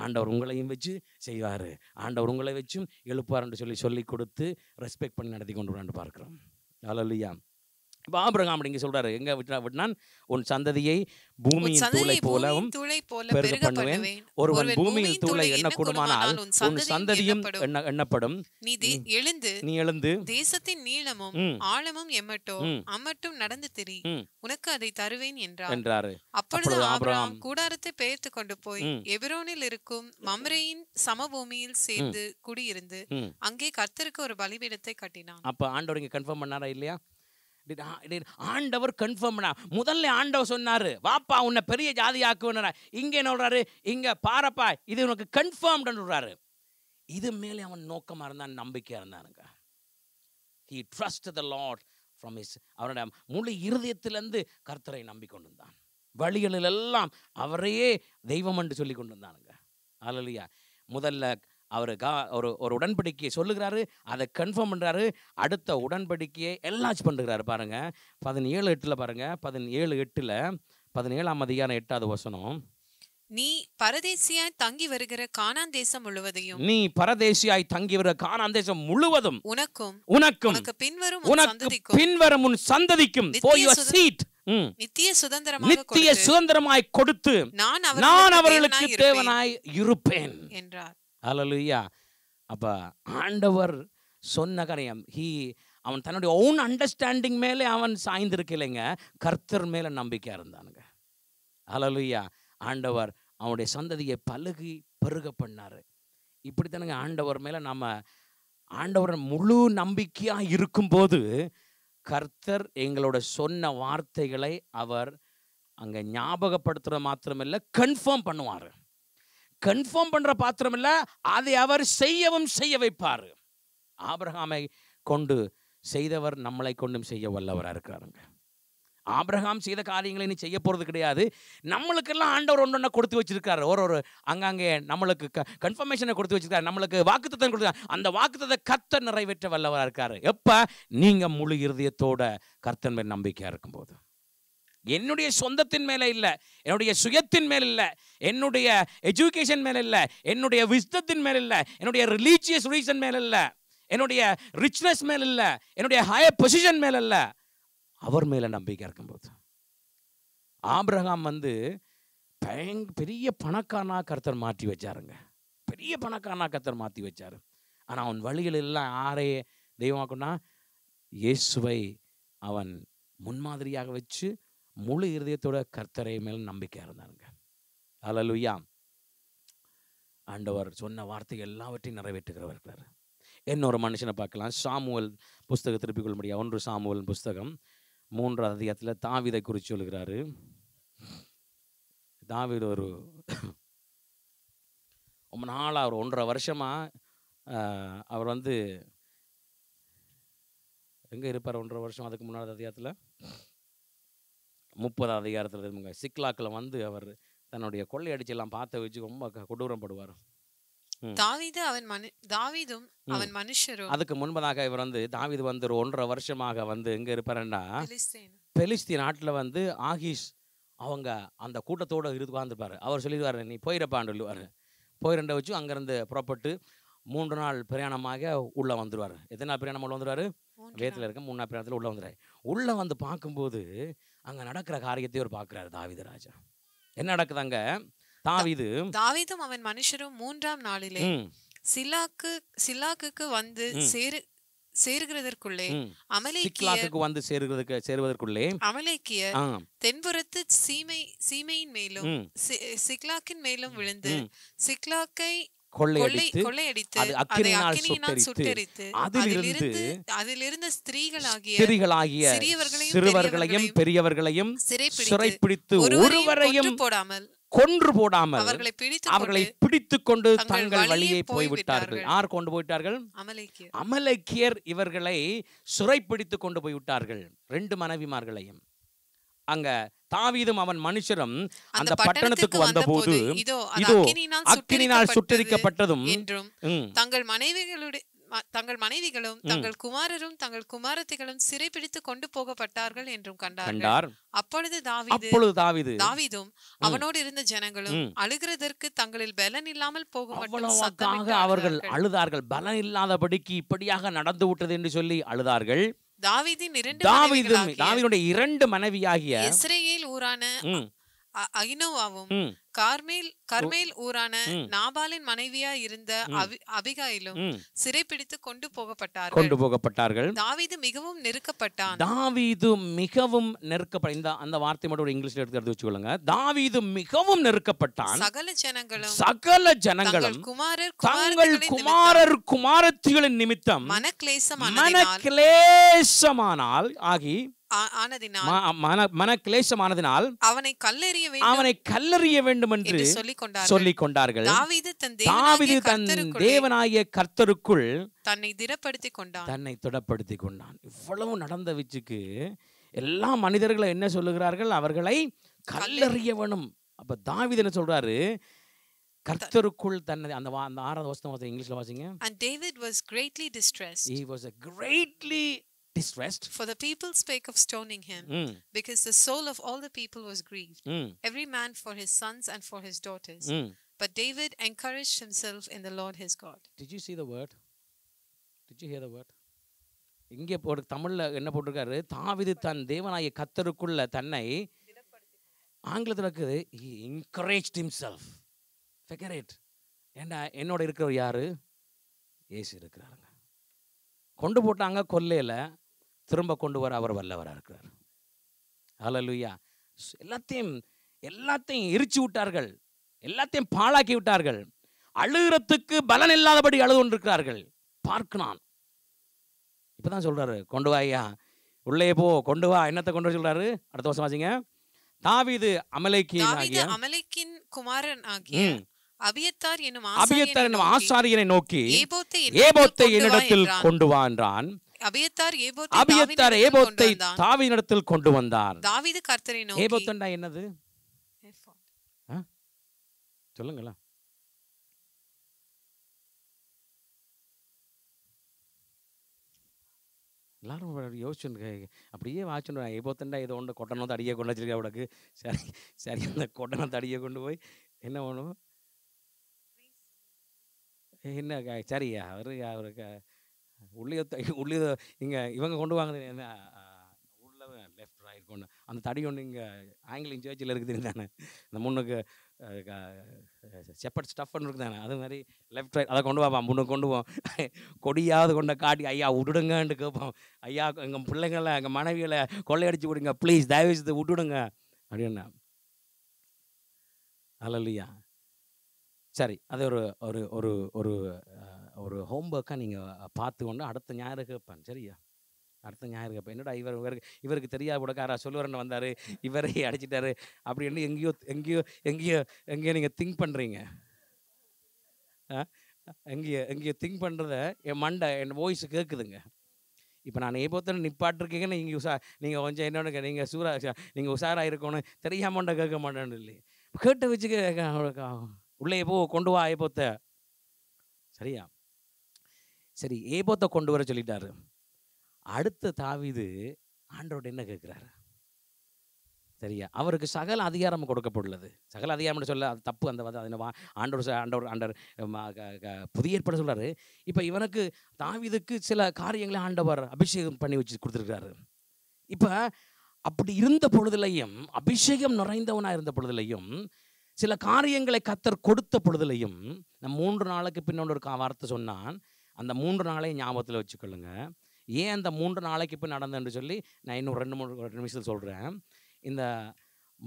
ஆண்டவர் உங்களையும் வச்சு செய்வார் ஆண்டவர் உங்களை வச்சும் எழுப்பார்ன்னு சொல்லி சொல்லி கொடுத்து ரெஸ்பெக்ட் பண்ணி நடத்தி கொண்டு விடான்னு பார்க்குறோம் இல்லையா இப்போ ஆபிரகாம் இங்கே சொல்கிறாரு எங்கே விட்டா விட்டான் உன் சந்ததியை பூமியின் தூளை போலவும் பெருக பண்ணுவேன் ஒருவன் பூமியின் தூளை எண்ணக்கூடுமானால் உன் சந்ததியும் எண்ண எண்ணப்படும் நீ எழுந்து நீ எழுந்து தேசத்தின் நீளமும் ஆழமும் எம்மட்டோ அம்மட்டும் நடந்து திரி உனக்கு அதை தருவேன் என்றார் என்றாரு அப்பொழுது ஆபிரகாம் கூடாரத்தை பெயர்த்து கொண்டு போய் எபிரோனில் இருக்கும் மம்ரேயின் சமபூமியில் சேர்ந்து குடியிருந்து அங்கே கர்த்தருக்கு ஒரு பலிபீடத்தை கட்டினான் அப்ப ஆண்டவர் இங்க கன்ஃபார்ம் பண்ணாரா இல்லையா ஆண்டவர் கன்ஃபார்ம்னா முதல்ல ஆண்டவர் சொன்னாரு வாப்பா உன்னை பெரிய ஜாதி ஆக்குவேன் இங்க என்ன சொல்கிறாரு பாரப்பா இது உனக்கு கன்ஃபார்ம்டுன்னு இது மேலே அவன் நோக்கமாக இருந்தான் நம்பிக்கையாக இருந்தானுங்க he trust the lord from his அவரோட முழு இருதயத்திலேருந்து கர்த்தரை நம்பிக்கொண்டிருந்தான் வழிகளில் எல்லாம் அவரையே தெய்வம் என்று சொல்லி கொண்டிருந்தானுங்க அதுலையா முதல்ல அவர் கா ஒரு ஒரு உடன்படிக்கையை சொல்லுகிறாரு அதை கன்ஃபார்ம் பண்ணுறாரு அடுத்த உடன்படிக்கையை எல்லாச் பண்ணுறாரு பாருங்கள் பதினேழு எட்டில் பாருங்கள் பதினேழு எட்டில் பதினேழாம் அதிகாரம் எட்டாவது வசனம் நீ பரதேசியாய் தங்கி வருகிற கானான் தேசம் முழுவதையும் நீ பரதேசியாய் தங்கி வருகிற கானான் தேசம் முழுவதும் உனக்கும் உனக்கும் உனக்கு பின்வரும் உனக்கு பின்வரும் உன் சந்ததிக்கும் நித்திய சுதந்திரமாக நித்திய சுதந்திரமாய் கொடுத்து நான் அவர்களுக்கு தேவனாய் இருப்பேன் என்றார் அலலுயா அப்போ ஆண்டவர் சொன்ன கரையம் ஹீ அவன் தன்னுடைய ஓன் அண்டர்ஸ்டாண்டிங் மேலே அவன் சாய்ந்திருக்கலைங்க கர்த்தர் மேலே நம்பிக்கையாக இருந்தானுங்க அலலுயா ஆண்டவர் அவனுடைய சந்ததியை பழுகி பெருக பண்ணார் இப்படித்தானுங்க ஆண்டவர் மேலே நம்ம ஆண்டவர் முழு நம்பிக்கையாக இருக்கும்போது கர்த்தர் எங்களோட சொன்ன வார்த்தைகளை அவர் அங்கே ஞாபகப்படுத்துகிற மாத்திரமில்லை கன்ஃபார்ம் பண்ணுவார் கன்ஃபார்ம் பண்ணுற பாத்திரம் இல்லை அதை அவர் செய்யவும் செய்ய வைப்பார் ஆபிரகாமை கொண்டு செய்தவர் நம்மளை கொண்டும் செய்ய வல்லவராக இருக்காருங்க ஆபிரகாம் செய்த காரியங்களை நீ செய்ய போகிறது கிடையாது நம்மளுக்கெல்லாம் ஆண்டவர் ஒன்று கொடுத்து வச்சிருக்காரு ஒரு ஒரு அங்கங்கே நம்மளுக்கு க கன்ஃபர்மேஷனை கொடுத்து வச்சிருக்காரு நம்மளுக்கு வாக்குத்தத்தை கொடுத்து அந்த வாக்குத்தத்தை கத்த நிறைவேற்ற வல்லவராக இருக்காரு எப்போ நீங்கள் முழு இருதயத்தோட கர்த்தன் மேல் நம்பிக்கையாக இருக்கும்போது என்னுடைய சொந்தத்தின் மேலே இல்லை என்னுடைய சுயத்தின் மேல் இல்லை என்னுடைய எஜுகேஷன் மேல் இல்லை என்னுடைய விஸ்தத்தின் மேல் இல்லை என்னுடைய ரிலீஜியஸ் ரீசன் மேல் இல்லை என்னுடைய ரிச்னஸ் மேல் இல்லை என்னுடைய ஹையர் பொசிஷன் மேல் இல்லை அவர் மேலே நம்பிக்கை இருக்கும்போது ஆபிரகாம் வந்து பயங் பெரிய பணக்கானா கருத்தர் மாற்றி வச்சாருங்க பெரிய பணக்கானா கருத்தர் மாற்றி வச்சாரு ஆனால் அவன் வழிகள் எல்லாம் தெய்வம் தெய்வமாக்குன்னா இயேசுவை அவன் முன்மாதிரியாக வச்சு முழு இருதயத்தோட கர்த்தரை மேல் நம்பிக்கையாக இருந்தாருங்க அலலுயா ஆண்டவர் சொன்ன வார்த்தை எல்லாவற்றையும் நிறைவேற்றுகிறவர் இருக்கிறார் இன்னொரு மனுஷனை பார்க்கலாம் சாமுவல் புஸ்தகம் கொள்ள முடியாது ஒன்று சாமுவல் புஸ்தகம் மூன்றாவது அதிகாரத்தில் தாவிதை குறித்து சொல்கிறாரு தாவித ஒரு ரொம்ப நாளாக ஒரு ஒன்றரை வருஷமாக அவர் வந்து எங்கே இருப்பார் ஒன்றரை வருஷம் அதுக்கு முன்னாடி அதிகாரத்தில் முப்பதாவது அதிகாரத்தில் இருக்குங்க சிக்லாக்கில் வந்து அவர் தன்னுடைய கொள்ளையடிச்செல்லாம் பார்த்து வச்சு ரொம்ப கொடூரப்படுவார் தாவீது அவன் மனு தாவீதும் அவன் மனுஷரும் அதுக்கு முன்பதாக இவர் வந்து தாவீது வந்து ஒரு ஒன்றரை வருஷமாக வந்து எங்கே இருப்பாருன்னா பெலிஸ்தீன் நாட்டில் வந்து ஆகிஷ் அவங்க அந்த கூட்டத்தோடு இருந்து உட்காந்துருப்பார் அவர் சொல்லிடுவார் நீ போயிடப்பான்னு சொல்லுவார் போயிரண்டை வச்சு அங்கேருந்து புறப்பட்டு மூன்று நாள் பிரயாணமாக உள்ளே வந்துடுவார் எத்தனை நாள் பிரயாணம் உள்ள வந்துடுவார் வேத்தில் இருக்க மூணு நாள் பிரயாணத்தில் உள்ளே வந்துடுறாரு உள்ளே வந்து பார்க்கும்போது அங்கே நடக்கிற காரியத்தை ஒரு பார்க்குறாரு தாவிது ராஜா என்ன நடக்குது அங்கே தாவிது தாவிதும் அவன் மனுஷரும் மூன்றாம் நாளிலே சிலாக்கு சிலாக்குக்கு வந்து சேரு சேருகிறதற்குள்ளே அமலேக்கியாக்கு வந்து சேருகிறதுக்கு சேருவதற்குள்ளே அமலேக்கிய தென்புறத்து சீமை சீமையின் மேலும் சிக்லாக்கின் மேலும் விழுந்து சிக்லாக்கை அதிலிருந்து சிறுவர்களையும் பெரியவர்களையும் சிறைப்பிடித்து ஒருவரையும் போடாமல் கொன்று போடாமல் அவர்களை பிடித்து கொண்டு தங்கள் வழியை போய்விட்டார்கள் யார் கொண்டு போயிட்டார்கள் அமலக்கியர் இவர்களை சிறைப்பிடித்து கொண்டு போய்விட்டார்கள் ரெண்டு மனைவிமார்களையும் அங்க தாவீதும் அவன் மனுஷரும் அந்த பட்டணத்துக்கு வந்தபோது இதோ அக்கினால் சுட்டரிக்கப்பட்டதும் தங்கள் மனைவிகளுடைய தங்கள் மனைவிகளும் தங்கள் குமாரரும் தங்கள் குமாரத்திகளும் சிறைபிடித்து கொண்டு போகப்பட்டார்கள் என்றும் கண்டார் அப்பொழுது தாவிது தாவிதும் அவனோடு இருந்த ஜனங்களும் அழுகிறதற்கு தங்களில் பலன் இல்லாமல் போக அவர்கள் அழுதார்கள் பலன் இல்லாதபடிக்கு இப்படியாக நடந்து விட்டது என்று சொல்லி அழுதார்கள் தாவீதின் இரண்டு தாவீது தாவீதுடைய இரண்டு மனைவியாகிய இஸ்ரேல் ஊரான அகினோவாவும் கார்மேல் கர்மேல் ஊரான நாபாலின் மனைவியா இருந்த அபிகாயிலும் சிறைப்பிடித்து கொண்டு போகப்பட்டார்கள் கொண்டு போகப்பட்டார்கள் தாவீது மிகவும் நெருக்கப்பட்டான் தாவீது மிகவும் நெருக்கப்பட்ட அந்த வார்த்தை மட்டும் ஒரு இங்கிலீஷ்ல எடுத்து வச்சுக்கொள்ளுங்க தாவீது மிகவும் நெருக்கப்பட்டான் சகல ஜனங்களும் சகல ஜனங்களும் குமாரர் தங்கள் குமாரர் குமாரத்திகளின் நிமித்தம் மன மனக்லேசமானால் ஆகி மன கிளேசமானதினால் அவனை கல்லெறிய அவனை கல்லறிய வேண்டும் என்று சொல்லிக் கொண்டார்கள் தாவீது தன் தேவனாகிய கர்த்தருக்குள் தன்னை திடப்படுத்தி கொண்டான் தன்னை திடப்படுத்தி கொண்டான் இவ்வளவு நடந்த வச்சுக்கு எல்லா மனிதர்களை என்ன சொல்லுகிறார்கள் அவர்களை கல்லறிய வேணும் அப்ப தாவிது சொல்றாரு கர்த்தருக்குள் தன்னை அந்த அந்த ஆறாவது வசனம் இங்கிலீஷ்ல வாசிங்க and david was greatly distressed he was a greatly distressed. For the people spake of stoning him, mm. because the soul of all the people was grieved, mm. every man for his sons and for his daughters. Mm. But David encouraged himself in the Lord his God. Did you see the word? Did you hear the word? இங்கே ஒரு தமிழில் என்ன போட்டிருக்காரு தாவிது தன் தேவனாய கத்தருக்குள்ள தன்னை ஆங்கிலத்தில் இருக்குது என்கரேஜ் ஹிம்செல்ஃப் ஃபிகர் இட் ஏண்டா என்னோட இருக்கிறவர் யார் ஏசு இருக்கிறாருங்க கொண்டு போட்டாங்க கொல்லையில் திரும்ப கொண்டு வர அவர் வல்லவராக இருக்கிறார் அலலுயா எல்லாத்தையும் எல்லாத்தையும் எரிச்சு விட்டார்கள் எல்லாத்தையும் பாழாக்கி விட்டார்கள் அழுகிறத்துக்கு பலன் இல்லாதபடி அழுது கொண்டிருக்கிறார்கள் பார்க்கிறான் இப்போ தான் சொல்கிறாரு கொண்டு ஐயா உள்ளே போ கொண்டு வா என்னத்தை கொண்டு வர சொல்கிறாரு அடுத்த வருஷம் வாசிங்க தாவிது அமலைக்கின் அமலைக்கின் குமாரன் ஆகிய அபியத்தார் என்னும் ஆசாரியனை நோக்கி ஏபோத்தை என்னிடத்தில் கொண்டு வா என்றான் அபியத்தார் ஏபோத்தை தாவி கொண்டு வந்தார் தாவீது கர்த்தரை நோக்கி ஏபோத்தண்டா என்னது சொல்லுங்களா எல்லாரும் யோசிச்சுன்னு அப்படியே வாச்சுன்னு ஏபோத்தண்டா ஏதோ ஒன்று கொட்டணம் தடியை கொண்டு வச்சிருக்கேன் அவளுக்கு சரி சரி அந்த கொட்டணம் தடியை கொண்டு போய் என்ன பண்ணுவோம் என்ன சரியா அவரு அவருக்கு உள்ளே உள்ளே இங்கே இவங்க கொண்டு வாங்கின என்ன உள்ள லெஃப்ட் ரைட் கொண்டு அந்த தடி ஒன்று இங்கே ஆங்கிலிங் சர்ச்சில் இருக்குது தானே இந்த முன்னுக்கு செப்பட் ஸ்டஃப் இருக்குது தானே அது மாதிரி லெஃப்ட் ரைட் அதை கொண்டு வாப்பா முன்னுக்கு கொண்டு போவோம் கொடியாவது கொண்ட காட்டி ஐயா விட்டுடுங்கன்ட்டு கேட்போம் ஐயா எங்கள் பிள்ளைங்களை எங்கள் மனைவிகளை கொள்ளையடிச்சு விடுங்க ப்ளீஸ் தயவு செய்து விட்டுடுங்க அப்படின்னா அல்ல இல்லையா சரி அது ஒரு ஒரு ஒரு ஒரு ஒரு ஹோம்ஒர்க்காக நீங்கள் பார்த்து கொண்டு அடுத்த ஞாயிறு கேட்பேன் சரியா அடுத்த ஞாயிறு கேட்பேன் என்னடா இவர் இவருக்கு இவருக்கு தெரியாத புடக்காரா சொல்லுவார்னு வந்தார் இவரை அடிச்சிட்டாரு அப்படின்னு எங்கேயோ எங்கேயோ எங்கேயோ எங்கேயோ நீங்கள் திங்க் பண்ணுறீங்க எங்கேயோ எங்கேயோ திங்க் பண்ணுறத என் மண்டை என் வாய்ஸ் கேட்குதுங்க இப்போ நான் ஏபோத்தனை நிப்பாட்டிருக்கீங்கன்னு இங்கே உஷா நீங்கள் கொஞ்சம் என்னோட நீங்கள் சூறா நீங்கள் உஷாராக இருக்கணும் மண்டை கேட்க மாட்டேன்னு இல்லை கேட்டு வச்சுக்க உள்ளே போ கொண்டு வா ஏபோத்தை சரியா சரி ஏபோத்தை கொண்டு வர சொல்லிட்டாரு அடுத்த தாவிது ஆண்டோட என்ன கேட்குறாரு சரியா அவருக்கு சகல அதிகாரம் கொடுக்கப்பட்டுள்ளது சகல அதிகாரம்னு சொல்ல அது தப்பு அந்த ஆண்டோர் ஆண்டோர் ஆண்டர் புதிய ஏற்பாடு சொல்கிறாரு இப்போ இவனுக்கு தாவிதுக்கு சில காரியங்களை ஆண்டவர் அபிஷேகம் பண்ணி வச்சு கொடுத்துருக்காரு இப்போ அப்படி இருந்த பொழுதுலையும் அபிஷேகம் நிறைந்தவனாக இருந்த பொழுதுலையும் சில காரியங்களை கத்தர் கொடுத்த பொழுதுலையும் நான் மூன்று நாளுக்கு பின்னோட ஒரு வார்த்தை சொன்னான் அந்த மூன்று நாளையும் ஞாபகத்தில் வச்சுக்கொள்ளுங்க ஏன் அந்த மூன்று நாளைக்கு இப்போ நடந்தேன்னு சொல்லி நான் இன்னும் ரெண்டு மூணு ரெண்டு நிமிஷம் சொல்கிறேன் இந்த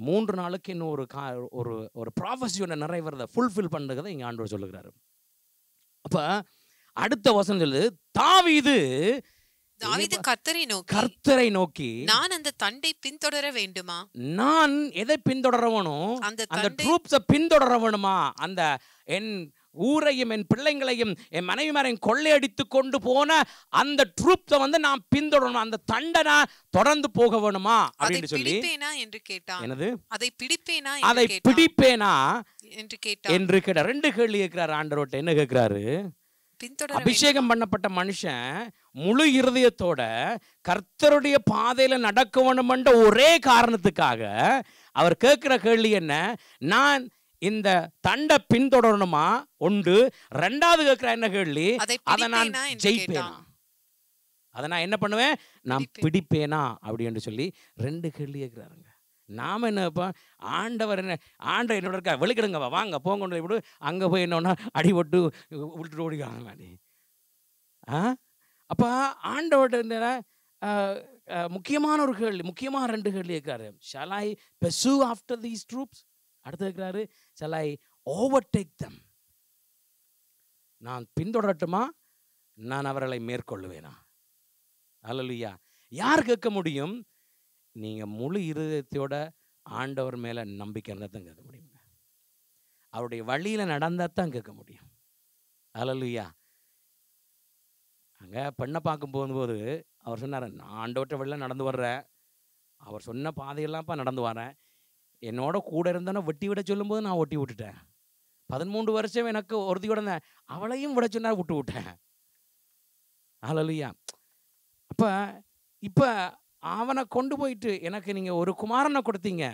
மூன்று நாளுக்கு இன்னும் ஒரு கா ஒரு ஒரு ப்ராஃபஸியோட நிறைவேறதை ஃபுல்ஃபில் பண்ணுறதை இங்கே ஆண்டவர் சொல்லுகிறாரு அப்போ அடுத்த வசனம் சொல்லுது தாவிது தாவிது கர்த்தரை நோக்கி கர்த்தரை நோக்கி நான் அந்த தண்டை பின்தொடர வேண்டுமா நான் எதை பின்தொடர அந்த அந்த ட்ரூப்ஸை பின்தொடர வேணுமா அந்த என் ஊரையும் என் பிள்ளைங்களையும் என் மனைவிமாரையும் கொள்ளையடித்து கொண்டு போன அந்த ட்ரூப்ஸை வந்து நான் பின்தொடரணும் அந்த தண்டனா தொடர்ந்து போக வேணுமா அப்படின்னு சொல்லி என்று கேட்டான் என்னது அதை பிடிப்பேனா அதை பிடிப்பேனா என்று கேட்டான் என்று கேட்ட ரெண்டு கேள்வி கேட்கிறார் ஆண்டரோட்ட என்ன கேட்கிறாரு அபிஷேகம் பண்ணப்பட்ட மனுஷன் முழு இருதயத்தோட கர்த்தருடைய பாதையில நடக்க வேணுமென்ற ஒரே காரணத்துக்காக அவர் கேட்கிற கேள்வி என்ன நான் இந்த தண்டை பின்தொடரணுமா ஒன்று ரெண்டாவது கேட்கிற என்ன கேள்வி அதை நான் ஜெயிப்பேன் அதை நான் என்ன பண்ணுவேன் நான் பிடிப்பேனா அப்படின்னு சொல்லி ரெண்டு கேள்வி கேட்குறாருங்க நாம் என்ன வைப்போம் ஆண்டவர் என்ன ஆண்டவர் என்னோட இருக்கா வா வாங்க போங்க விடு அங்கே போய் என்னன்னா அடிபட்டு விட்டுட்டு ஓடிக்காங்க நீ ஆ அப்போ ஆண்டவர்கிட்ட முக்கியமான ஒரு கேள்வி முக்கியமான ரெண்டு கேள்வி இருக்காரு ஷலாய் பெசு ஆஃப்டர் தீஸ் ட்ரூப்ஸ் அடுத்து இருக்கிறாரு சலாய் ஐ ஓவர்டேக் தம் நான் பின்தொடரட்டுமா நான் அவர்களை மேற்கொள்ளுவேனா அல்லலுயா யார் கேட்க முடியும் நீங்கள் முழு இருதயத்தோட ஆண்டவர் மேலே நம்பிக்கை இருந்தால் தான் கேட்க முடியுங்க அவருடைய வழியில் நடந்தால் தான் கேட்க முடியும் அலலுயா அங்கே பெண்ணை பார்க்கும் போகும்போது அவர் சொன்னார் நான் ஆண்டவற்ற வழியில் நடந்து வர்றேன் அவர் சொன்ன பாதையெல்லாம்ப்பா நடந்து வரேன் என்னோட கூட இருந்தானே வெட்டி விட சொல்லும்போது நான் ஒட்டி விட்டுட்டேன் பதிமூன்று வருஷம் எனக்கு ஒருத்தி இருந்தேன் அவளையும் விட சொன்னா விட்டு விட்டேன் அழலியா அப்போ இப்போ அவனை கொண்டு போயிட்டு எனக்கு நீங்கள் ஒரு குமாரனை கொடுத்தீங்க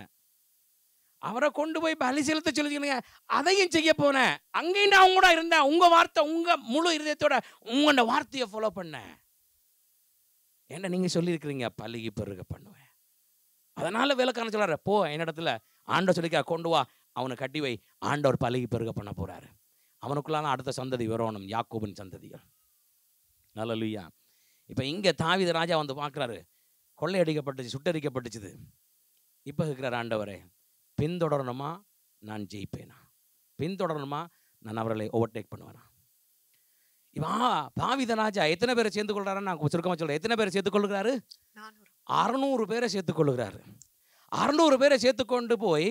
அவரை கொண்டு போய் பலி செலுத்த சொல்லிங்க அதையும் செய்ய போனேன் அங்கேயும் நான் கூட இருந்தேன் உங்கள் வார்த்தை உங்கள் முழு இருதயத்தோட உங்களோட வார்த்தையை ஃபாலோ பண்ணேன் என்ன நீங்கள் சொல்லியிருக்கிறீங்க பலிக்கு பிறகு பண்ணுவேன் அதனால் விளக்கான சொல்கிறாரு போ என்னிடத்துல ஆண்டவர் சொல்லிக்கா கொண்டு வா அவனை கட்டி வை ஆண்டவர் பழகி பெருக பண்ண போறாரு அவனுக்குள்ளான அடுத்த சந்ததி வரணும் யாக்கோபின் சந்ததிகள் நல்ல லுய்யா இப்போ இங்கே தாவித ராஜா வந்து பார்க்குறாரு கொள்ளையடிக்கப்பட்டுச்சு சுட்டரிக்கப்பட்டுச்சுது இப்போ இருக்கிறார் ஆண்டவரே பின்தொடரணுமா நான் ஜெயிப்பேனா பின்தொடரணுமா நான் அவர்களை ஓவர்டேக் பண்ணுவேனா இவா தாவித ராஜா எத்தனை பேரை சேர்ந்து கொள்றாரு நான் சுருக்கமாக சொல்கிறேன் எத்தனை பேரை சேர்த்து கொள்கிறாரு அறநூறு பேரை சேர்த்துக்கொள்கிறார் அறநூறு பேரை சேர்த்துக்கொண்டு போய்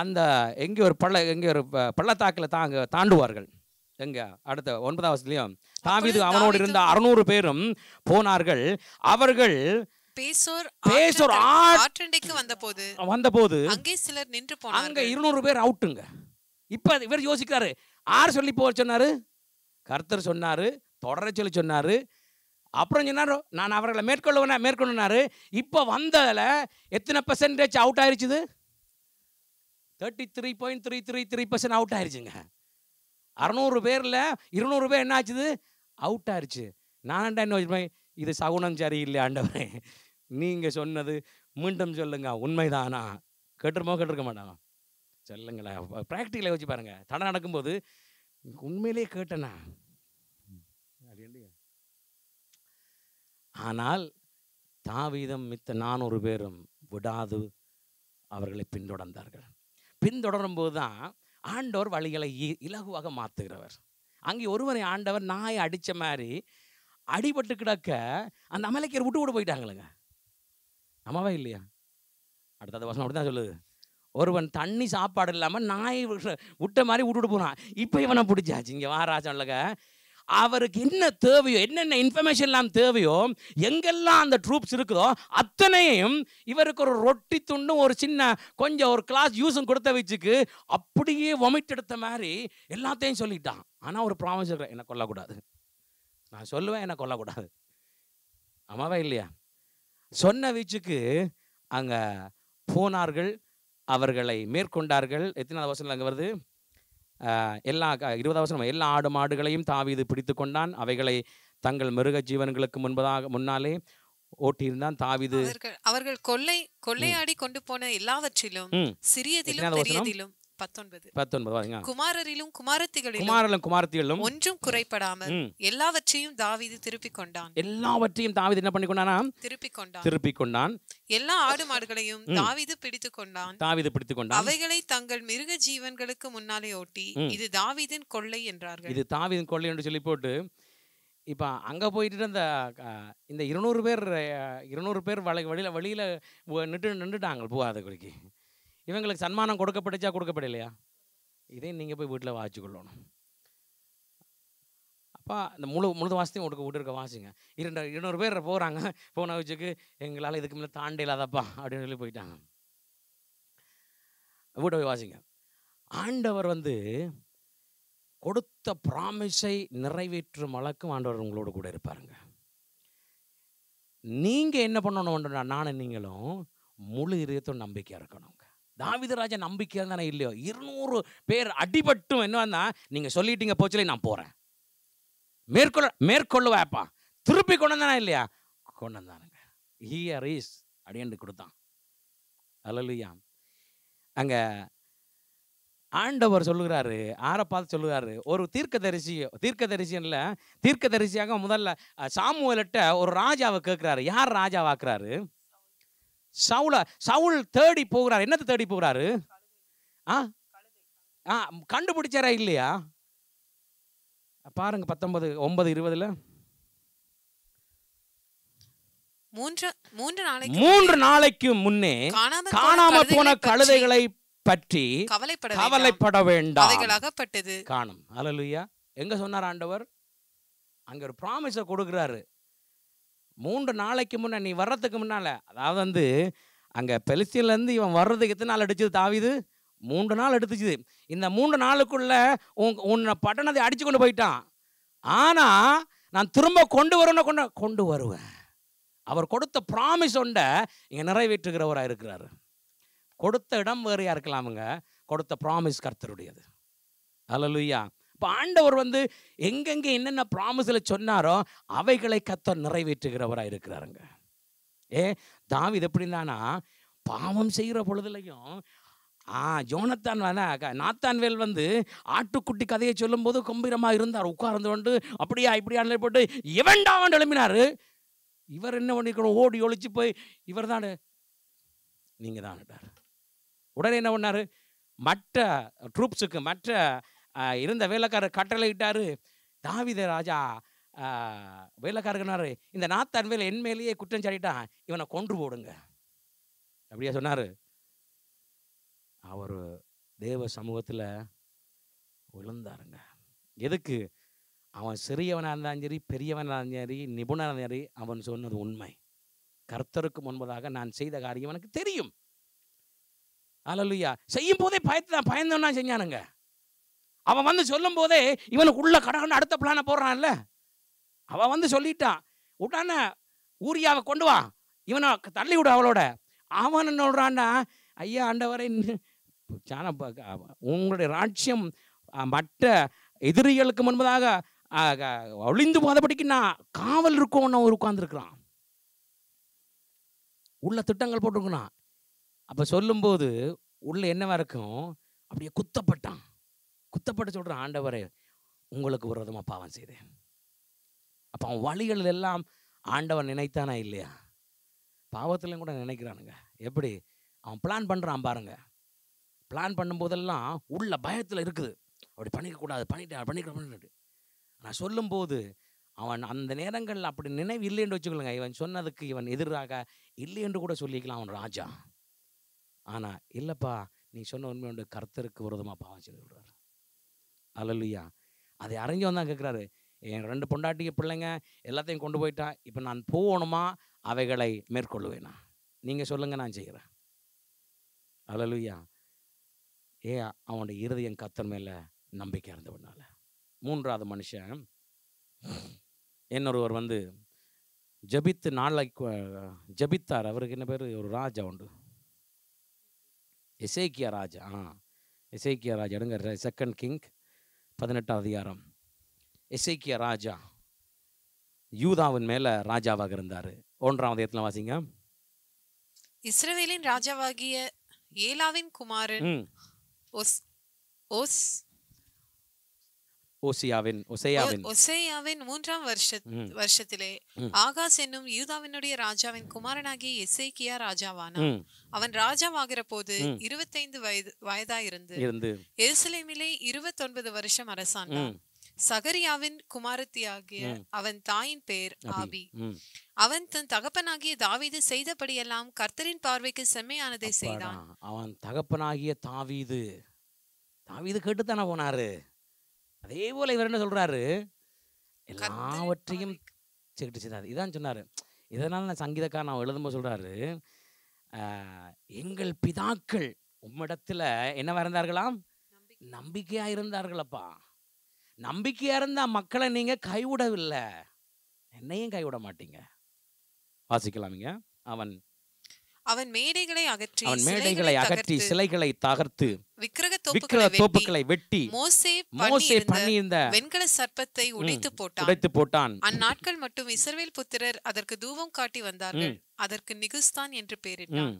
அந்த எங்கே ஒரு பள்ள எங்கே ஒரு பள்ளத்தாக்கில் தாங்க தாண்டுவார்கள் எங்க அடுத்த ஒன்பதாம் வருஷத்துலையும் தாவீது அவனோடு இருந்த அறுநூறு பேரும் போனார்கள் அவர்கள் பேசோர் பேசோர் ஆற்றண்டைக்கு வந்தபோது வந்தபோது அங்கே சிலர் நின்று போனாங்க அங்கே இருநூறு பேர் அவுட்டுங்க இப்போ இவர் யோசிக்கிறாரு யார் சொல்லி போக சொன்னாரு கர்த்தர் சொன்னாரு தொடர சொல்லி சொன்னாரு அப்புறம் சொன்னார் நான் அவர்களை மேற்கொள்ளுவேனா மேற்கொள்ளுனாரு இப்போ வந்ததில் எத்தனை பர்சன்டேஜ் அவுட் ஆயிடுச்சுது thirty three point three three three percent out ஆயிடுச்சுங்க அறநூறு பேரில் இருநூறு பேர் என்ன ஆச்சுது அவுட் ஆயிருச்சு நான்டா என்ன வச்சுப்பேன் இது சகுனம் சரியில்லை ஆண்டவரே நீங்கள் சொன்னது மீண்டும் சொல்லுங்க உண்மைதானா கேட்டுருமோ கேட்டிருக்க மாட்டானா சொல்லுங்களேன் ப்ராக்டிக்கலை வச்சு பாருங்கள் தடை நடக்கும்போது உண்மையிலே கேட்டேனா ஆனால் தாவீதம் மித்த நானூறு பேரும் விடாது அவர்களை பின்தொடர்ந்தார்கள் பின்தொடரும் போது தான் ஆண்டவர் வழிகளை இலகுவாக மாற்றுகிறவர் அங்கே ஒருவரை ஆண்டவர் நாய் அடித்த மாதிரி அடிபட்டு கிடக்க அந்த அமலைக்கர் விட்டு விட்டு போயிட்டாங்களுங்க ஆமாவா இல்லையா அடுத்தது வசனம் அப்படி தான் சொல்லுது ஒருவன் தண்ணி சாப்பாடு இல்லாமல் நாய் விட்ட மாதிரி விட்டுட்டு போனான் இப்போ இவனை பிடிச்சாச்சு இங்கே வாராஜன் இல்லைங்க அவருக்கு என்ன தேவையோ என்னென்ன இன்ஃபர்மேஷன்லாம் தேவையோ எங்கெல்லாம் அந்த ட்ரூப்ஸ் இருக்குதோ அத்தனையும் இவருக்கு ஒரு ரொட்டி துண்டும் ஒரு சின்ன கொஞ்சம் ஒரு கிளாஸ் யூஸும் கொடுத்த வச்சுக்கு அப்படியே வொமிட் எடுத்த மாதிரி எல்லாத்தையும் சொல்லிட்டான் ஆனால் ஒரு ப்ராமிஸ் இருக்கிறேன் என்னை கொல்லக்கூடாது நான் சொல்லுவேன் என்னை கொல்லக்கூடாது ஆமாவா இல்லையா சொன்ன வீச்சுக்கு அங்கே போனார்கள் அவர்களை மேற்கொண்டார்கள் எத்தனை வசனம் அங்கே வருது எல்லா இருபதாவது வசனம் எல்லா ஆடு மாடுகளையும் தாவீது பிடித்து கொண்டான் அவைகளை தங்கள் மிருக ஜீவன்களுக்கு முன்பதாக முன்னாலே ஓட்டியிருந்தான் தாவிது அவர்கள் கொள்ளை கொள்ளையாடி கொண்டு போன எல்லாவற்றிலும் சிறியதிலும் பெரியதிலும் பத்தொன்பது பத்தொன்பது குமாரரிலும் குமாரத்திகளிலும் குமாரலும் குமாரத்திகளிலும் ஒன்றும் குறைபடாமல் எல்லாவற்றையும் தாவீது திருப்பிக் கொண்டான் எல்லாவற்றையும் தாவீது என்ன பண்ணி கொண்டானா திருப்பிக் கொண்டான் திருப்பிக் கொண்டான் எல்லா ஆடு மாடுகளையும் தாவீது பிடித்து கொண்டான் தாவீது பிடித்துக் கொண்டான் அவைகளை தங்கள் மிருக ஜீவன்களுக்கு முன்னாலே ஓட்டி இது தாவீதின் கொள்ளை என்றார்கள் இது தாவீதின் கொள்ளை என்று சொல்லி போட்டு இப்போ அங்கே போயிட்டு அந்த இந்த இருநூறு பேர் இருநூறு பேர் வழி வழியில் வழியில் நின்று நின்றுட்டாங்க பூவாத குடிக்கு இவங்களுக்கு சன்மானம் கொடுக்கப்பட்டுச்சா கொடுக்கப்படலையா இதையும் நீங்கள் போய் வீட்டில் வாசிச்சு கொள்ளணும் அப்பா இந்த முழு முழுது வாசத்தையும் உங்களுக்கு விட்டுருக்க வாசிங்க இரண்டு இருநூறு பேர் போகிறாங்க போன வச்சுக்கு எங்களால் இதுக்கு மேலே தாண்ட இல்லாதப்பா அப்படின்னு சொல்லி போயிட்டாங்க வீட்டை போய் வாசிங்க ஆண்டவர் வந்து கொடுத்த ப்ராமிஸை நிறைவேற்றும் அளவுக்கும் ஆண்டவர் உங்களோட கூட இருப்பாருங்க நீங்கள் என்ன பண்ணணும் நானும் நீங்களும் முழு இதயத்தோட நம்பிக்கையாக இருக்கணும் தாவிதராஜ நம்பிக்கை தானே இல்லையோ இருநூறு பேர் அடிபட்டும் என்னன்னா நீங்கள் சொல்லிட்டீங்க போச்சுலே நான் போகிறேன் மேற்கொள்ள மேற்கொள்ளுவாப்பா திருப்பி கொண்டு வந்தானா இல்லையா கொண்டு வந்தானுங்க ஹியர் இஸ் அப்படின்னு கொடுத்தான் அலலுயா அங்கே ஆண்டவர் சொல்லுகிறாரு ஆரை பார்த்து சொல்லுகிறாரு ஒரு தீர்க்கதரிசி தீர்க்க தரிசியாக முதல்ல சாமுவல்கிட்ட ஒரு ராஜாவை கேட்குறாரு யார் ராஜாவாக்குறாரு சவுல சவுல் தேடி போகிறார் என்னத்தை தேடி போகிறாரு ஆ ஆ கண்டுபிடிச்சாரா இல்லையா பாருங்க பத்தொன்பது ஒன்பது இருபதுல மூன்று மூன்று நாளைக்கு முன்னே காணாம போன கழுதைகளை பற்றி கவலைப்பட வேண்டாம் காணும் அலலுயா எங்க சொன்னார் ஆண்டவர் அங்க ஒரு ப்ராமிஸ கொடுக்கிறாரு மூன்று நாளைக்கு முன்னே நீ வர்றதுக்கு முன்னால் அதாவது வந்து அங்கே பெலிஸ்தீன்லேருந்து இவன் வர்றதுக்கு எத்தனை நாள் அடிச்சது தாவிது மூன்று நாள் எடுத்துச்சு இந்த மூன்று நாளுக்குள்ளே உன் உன்னை பட்டணத்தை அடித்து கொண்டு போயிட்டான் ஆனால் நான் திரும்ப கொண்டு வருவேன்னு கொண்டு கொண்டு வருவேன் அவர் கொடுத்த ப்ராமிஸ் ஒன்றை இங்கே நிறைவேற்றுகிறவராக இருக்கிறார் கொடுத்த இடம் வேறையாக இருக்கலாமுங்க கொடுத்த ப்ராமிஸ் கர்த்தருடையது லுய்யா இப்போ ஆண்டவர் வந்து எங்கெங்கே என்னென்ன ப்ராமிஸில் சொன்னாரோ அவைகளை கத்தர் நிறைவேற்றுகிறவராக இருக்கிறாருங்க ஏ இது எப்படின்னானா பாவம் செய்கிற பொழுதுலையும் ஆ ஜோனத்தான் வேணா வேல் வந்து ஆட்டுக்குட்டி கதையை சொல்லும்போது கம்பீரமாக இருந்தார் உட்கார்ந்து கொண்டு அப்படியா இப்படியா போட்டு இவன்டாவன் எழுப்பினார் இவர் என்ன பண்ணிக்கணும் ஓடி ஒழிச்சு போய் இவர் தான் நீங்கள் தான் உடனே என்ன பண்ணார் மற்ற ட்ரூப்ஸுக்கு மற்ற இருந்த வேலைக்காரர் கட்டளையிட்டாரு தாவித ராஜா வேலைக்காரர்னாரு இந்த நாத்தான் வேலை என் மேலேயே குற்றம் சாட்டிட்டான் இவனை கொன்று போடுங்க அப்படியா சொன்னார் அவர் தேவ சமூகத்தில் விழுந்தாருங்க எதுக்கு அவன் சிறியவனாக இருந்தாலும் சரி பெரியவனாக இருந்தாலும் சரி நிபுணராக இருந்தாலும் சரி அவன் சொன்னது உண்மை கர்த்தருக்கு முன்பதாக நான் செய்த காரியம் எனக்கு தெரியும் அலலுயா செய்யும் போதே பயத்து தான் பயந்தோன்னா செஞ்சானுங்க அவன் வந்து சொல்லும் போதே இவனுக்கு உள்ள கடகன் அடுத்த பிளானை போடுறான்ல அவன் வந்து சொல்லிட்டான் உடனே ஊரியாவை கொண்டு வா இவனை தள்ளி விடு அவளோட அவன் என்ன ஐயா ஆண்டவரை உங்களுடைய ராட்சியம் மற்ற எதிரிகளுக்கு முன்பதாக ஒளிந்து போதபடிக்கு நான் காவல் இருக்கும் அவர் உட்காந்துருக்குறான் உள்ள திட்டங்கள் போட்டிருக்கணும் அப்போ சொல்லும்போது உள்ள என்னவா இருக்கும் அப்படியே குத்தப்பட்டான் குத்தப்பட்டு சொல்கிறான் ஆண்டவரே உங்களுக்கு ஒரு விதமாக பாவம் செய்தேன் அப்போ அவன் வழிகள் எல்லாம் ஆண்டவன் நினைத்தானா இல்லையா பாவத்திலையும் கூட நினைக்கிறானுங்க எப்படி அவன் பிளான் பண்ணுறான் பாருங்க பிளான் பண்ணும்போதெல்லாம் உள்ள பயத்தில் இருக்குது அப்படி பண்ணிக்கக்கூடாது பண்ணிட்டேன் பண்ணிக்கிற நான் சொல்லும்போது அவன் அந்த நேரங்களில் அப்படி நினைவு இல்லை என்று இவன் சொன்னதுக்கு இவன் எதிராக இல்லை என்று கூட சொல்லிக்கலாம் அவன் ராஜா ஆனால் இல்லைப்பா நீ சொன்ன உண்மை உண்டு கர்த்தருக்கு விரோதமாக பாவம் செய்து விடுறாரு அலலுயா அதை அரங்கம் தான் கேட்குறாரு என் ரெண்டு பொண்டாட்டிய பிள்ளைங்க எல்லாத்தையும் கொண்டு போயிட்டான் இப்போ நான் போகணுமா அவைகளை மேற்கொள்ளுவேனா நீங்கள் சொல்லுங்கள் நான் செய்கிறேன் அலலுயா ஏ அவனுடைய இருதயம் கத்தர் மேலே நம்பிக்கை இருந்தவனால மூன்றாவது மனுஷன் இன்னொருவர் வந்து ஜபித்து நாளை ஜபித்தார் அவருக்கு என்ன பேர் ஒரு ராஜா உண்டு இசைக்கிய ராஜா ஆ இசைக்கிய ராஜா எடுங்க செகண்ட் கிங் பதினெட்டாம் அதிகாரம் எசைக்கிய ராஜா யூதாவின் மேல ராஜாவாக இருந்தார் ஒன்றாம் அதிகத்தில் வாசிங்க இஸ்ரேலின் ராஜாவாகிய ஏலாவின் குமாரன் ஓஸ் ஓஸ் ஓசியாவின் ஒசையாவின் ஒசையாவின் மூன்றாம் வருஷ வருஷத்திலே ஆகாஸ் என்னும் யூதாவினுடைய ராஜாவின் குமாரனாகிய இசைக்கியா ராஜாவானான் அவன் ராஜாவாகிற போது இருபத்தைந்து வயது வயதா இருந்து எருசலேமிலே இருபத்தொன்பது வருஷம் அரசான் சகரியாவின் குமாரத்தியாகிய அவன் தாயின் பெயர் ஆபி அவன் தன் தகப்பனாகிய தாவீது செய்தபடியெல்லாம் கர்த்தரின் பார்வைக்கு செம்மையானதை செய்தான் அவன் தகப்பனாகிய தாவீது தாவீது தானே போனாரு அதே போல் இவர் என்ன சொல்கிறாரு எல்லாவற்றையும் செக்கிட்டு செய்தார் இதான் சொன்னார் இதனால் நான் சங்கீதக்கார் நான் எழுதும்போது சொல்கிறாரு எங்கள் பிதாக்கள் உம்மிடத்தில் என்னவா இருந்தார்களாம் நம்பிக்கையாக இருந்தார்களப்பா நம்பிக்கையாக இருந்தால் மக்களை நீங்கள் கைவிடவில்லை என்னையும் கைவிட மாட்டீங்க இங்க அவன் அவன் மேடைகளை அகற்றி அவன் மேடைகளை அகற்றி சிலைகளை தகர்த்து விக்கிரக தோப்புகளை வெட்டி மோசே பண்ணியிருந்த வெண்கல சர்ப்பத்தை உடைத்து போட்டான் உடைத்து போட்டான் அந்நாட்கள் மட்டும் இஸ்ரவேல் புத்திரர் அதற்கு தூவம் காட்டி வந்தார்கள் அதற்கு நிகுஸ்தான் என்று பெயரிட்டான்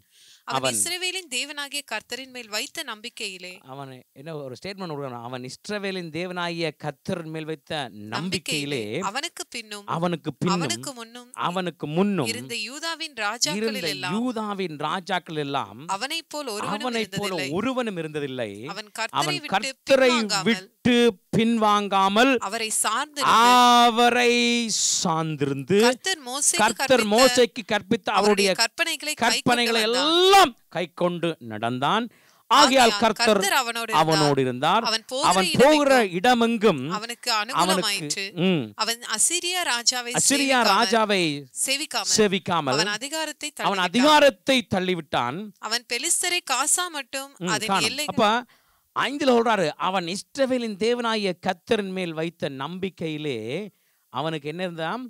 அவன் இஸ்ரவேலின் தேவனாகிய கர்த்தரின் மேல் வைத்த நம்பிக்கையிலே அவன் என்ன ஒரு ஸ்டேட்மெண்ட் கொடுக்கணும் அவன் இஸ்ரவேலின் தேவனாகிய கர்த்தரின் மேல் வைத்த நம்பிக்கையிலே அவனுக்கு பின்னும் அவனுக்கு அவனுக்கு முன்னும் அவனுக்கு முன்னும் இருந்த யூதாவின் ராஜாக்கள் எல்லாம் யூதாவின் ராஜாக்கள் எல்லாம் அவனை போல் ஒருவனை போல ஒருவனும் இருந்தது இல்லை அவன் கர்த்தரை விட்டு பின்வாங்காமல் அவரை சார்ந்து அவரை சார்ந்திருந்து கர்த்தர் மோசைக்கு கற்பித்த அவருடைய கற்பனைகளை கற்பனைகளை எல்லாம் கை கொண்டு நடந்தான் ஆகையால் கர்த்தர் அவனோடு இருந்தார் அவன் போகிற இடமெங்கும் அவனுக்கு அனுகூலமாயிற்று அவன் அசிரியா ராஜாவை அசிரியா ராஜாவை சேவிக்காமல் அவன் அதிகாரத்தை அவன் அதிகாரத்தை தள்ளிவிட்டான் அவன் பெலிஸ்தரை காசா மட்டும் அப்ப ஐந்தில் சொல்றாரு அவன் இஸ்ரவேலின் தேவனாய கத்தரின் மேல் வைத்த நம்பிக்கையிலே அவனுக்கு என்ன இருந்தான்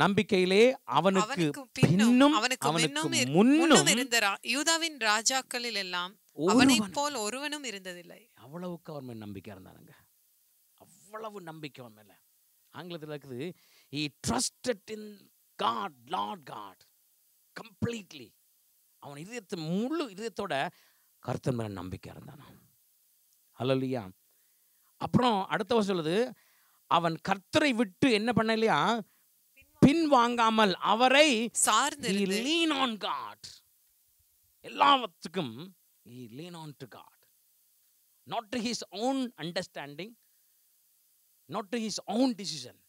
நம்பிக்கையிலே அவனுக்கு பின்னும் அவனுக்கு முன்னும் இருந்த யூதாவின் ராஜாக்களில் எல்லாம் அவனை போல் ஒருவனும் இருந்ததில்லை அவ்வளவுக்கு அவர் மேல் நம்பிக்கை இருந்தானுங்க அவ்வளவு நம்பிக்கை அவன் மேல ஆங்கிலத்தில் இருக்குது he trusted in God lord God completely அவன் இதயத்தை முழு இதயத்தோட கருத்தன் மேல நம்பிக்கை ஹலோ அல்லையா அப்புறம் அடுத்தவன் சொல்லுது அவன் கர்த்தரை விட்டு என்ன பண்ண இல்லையா பின் வாங்காமல் அவரை லீன் காட் எல்லாவற்றுக்கும் lean his own understanding not his own decision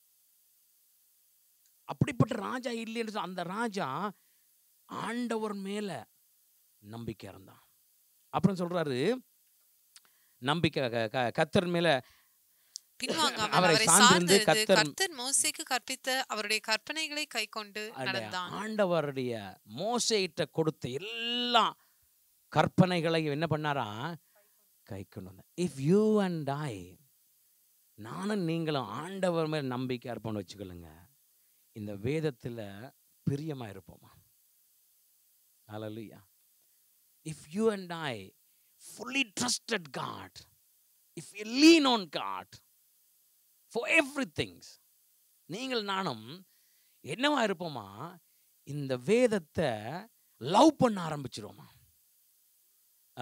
அப்படிப்பட்ட ராஜா இல்லைன்னு அந்த ராஜா ஆண்டவர் மேல நம்பிக்கை இருந்தான் அப்புறம் சொல்றாரு நம்பிக்கை கத்தர் மேல கற்பித்த அவருடைய கற்பனைகளை கைக்கொண்டு ஆண்டவருடைய மோசையிட்ட கொடுத்த எல்லா கற்பனைகளையும் என்ன பண்ணாரா கை கொண்டு யூ அண்ட் நானும் நீங்களும் ஆண்டவர் மேலே நம்பிக்கை இருப்போம்னு வச்சுக்கொள்ளுங்க இந்த வேதத்தில் பிரியமாக இருப்போமா if you and I fully trusted God if you lean on God for every things நீங்கள் நானும் என்னவா இருப்போமா இந்த வேதத்தை லவ் பண்ண ஆரம்பிச்சிருவோமா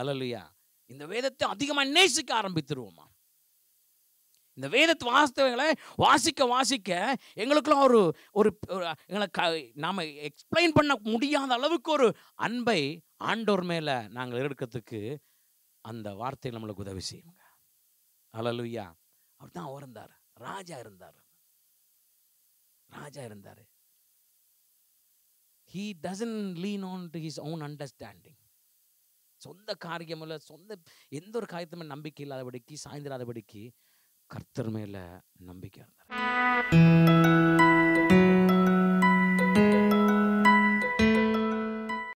அலலுயா இந்த வேதத்தை அதிகமாக நேசிக்க ஆரம்பித்துருவோமா இந்த வேதத்து வாஸ்தவங்களை வாசிக்க வாசிக்க எங்களுக்குலாம் ஒரு ஒரு எங்களை க நாம் எக்ஸ்பிளைன் பண்ண முடியாத அளவுக்கு ஒரு அன்பை ஆண்டோர் மேலே நாங்கள் எடுக்கிறதுக்கு அந்த வார்த்தை நம்மளுக்கு உதவி செய்யுங்க அலலுயா அவர் தான் அவர் இருந்தார் ராஜா இருந்தார் ராஜா இருந்தார் he doesn't lean on to his own understanding சொந்த காரியம் சொந்த எந்த ஒரு காரியத்துமே நம்பிக்கை இல்லாதபடிக்கு சாய்ந்திராதபடிக்கு கர்த்தர் மேல நம்பிக்கை இருந்தார்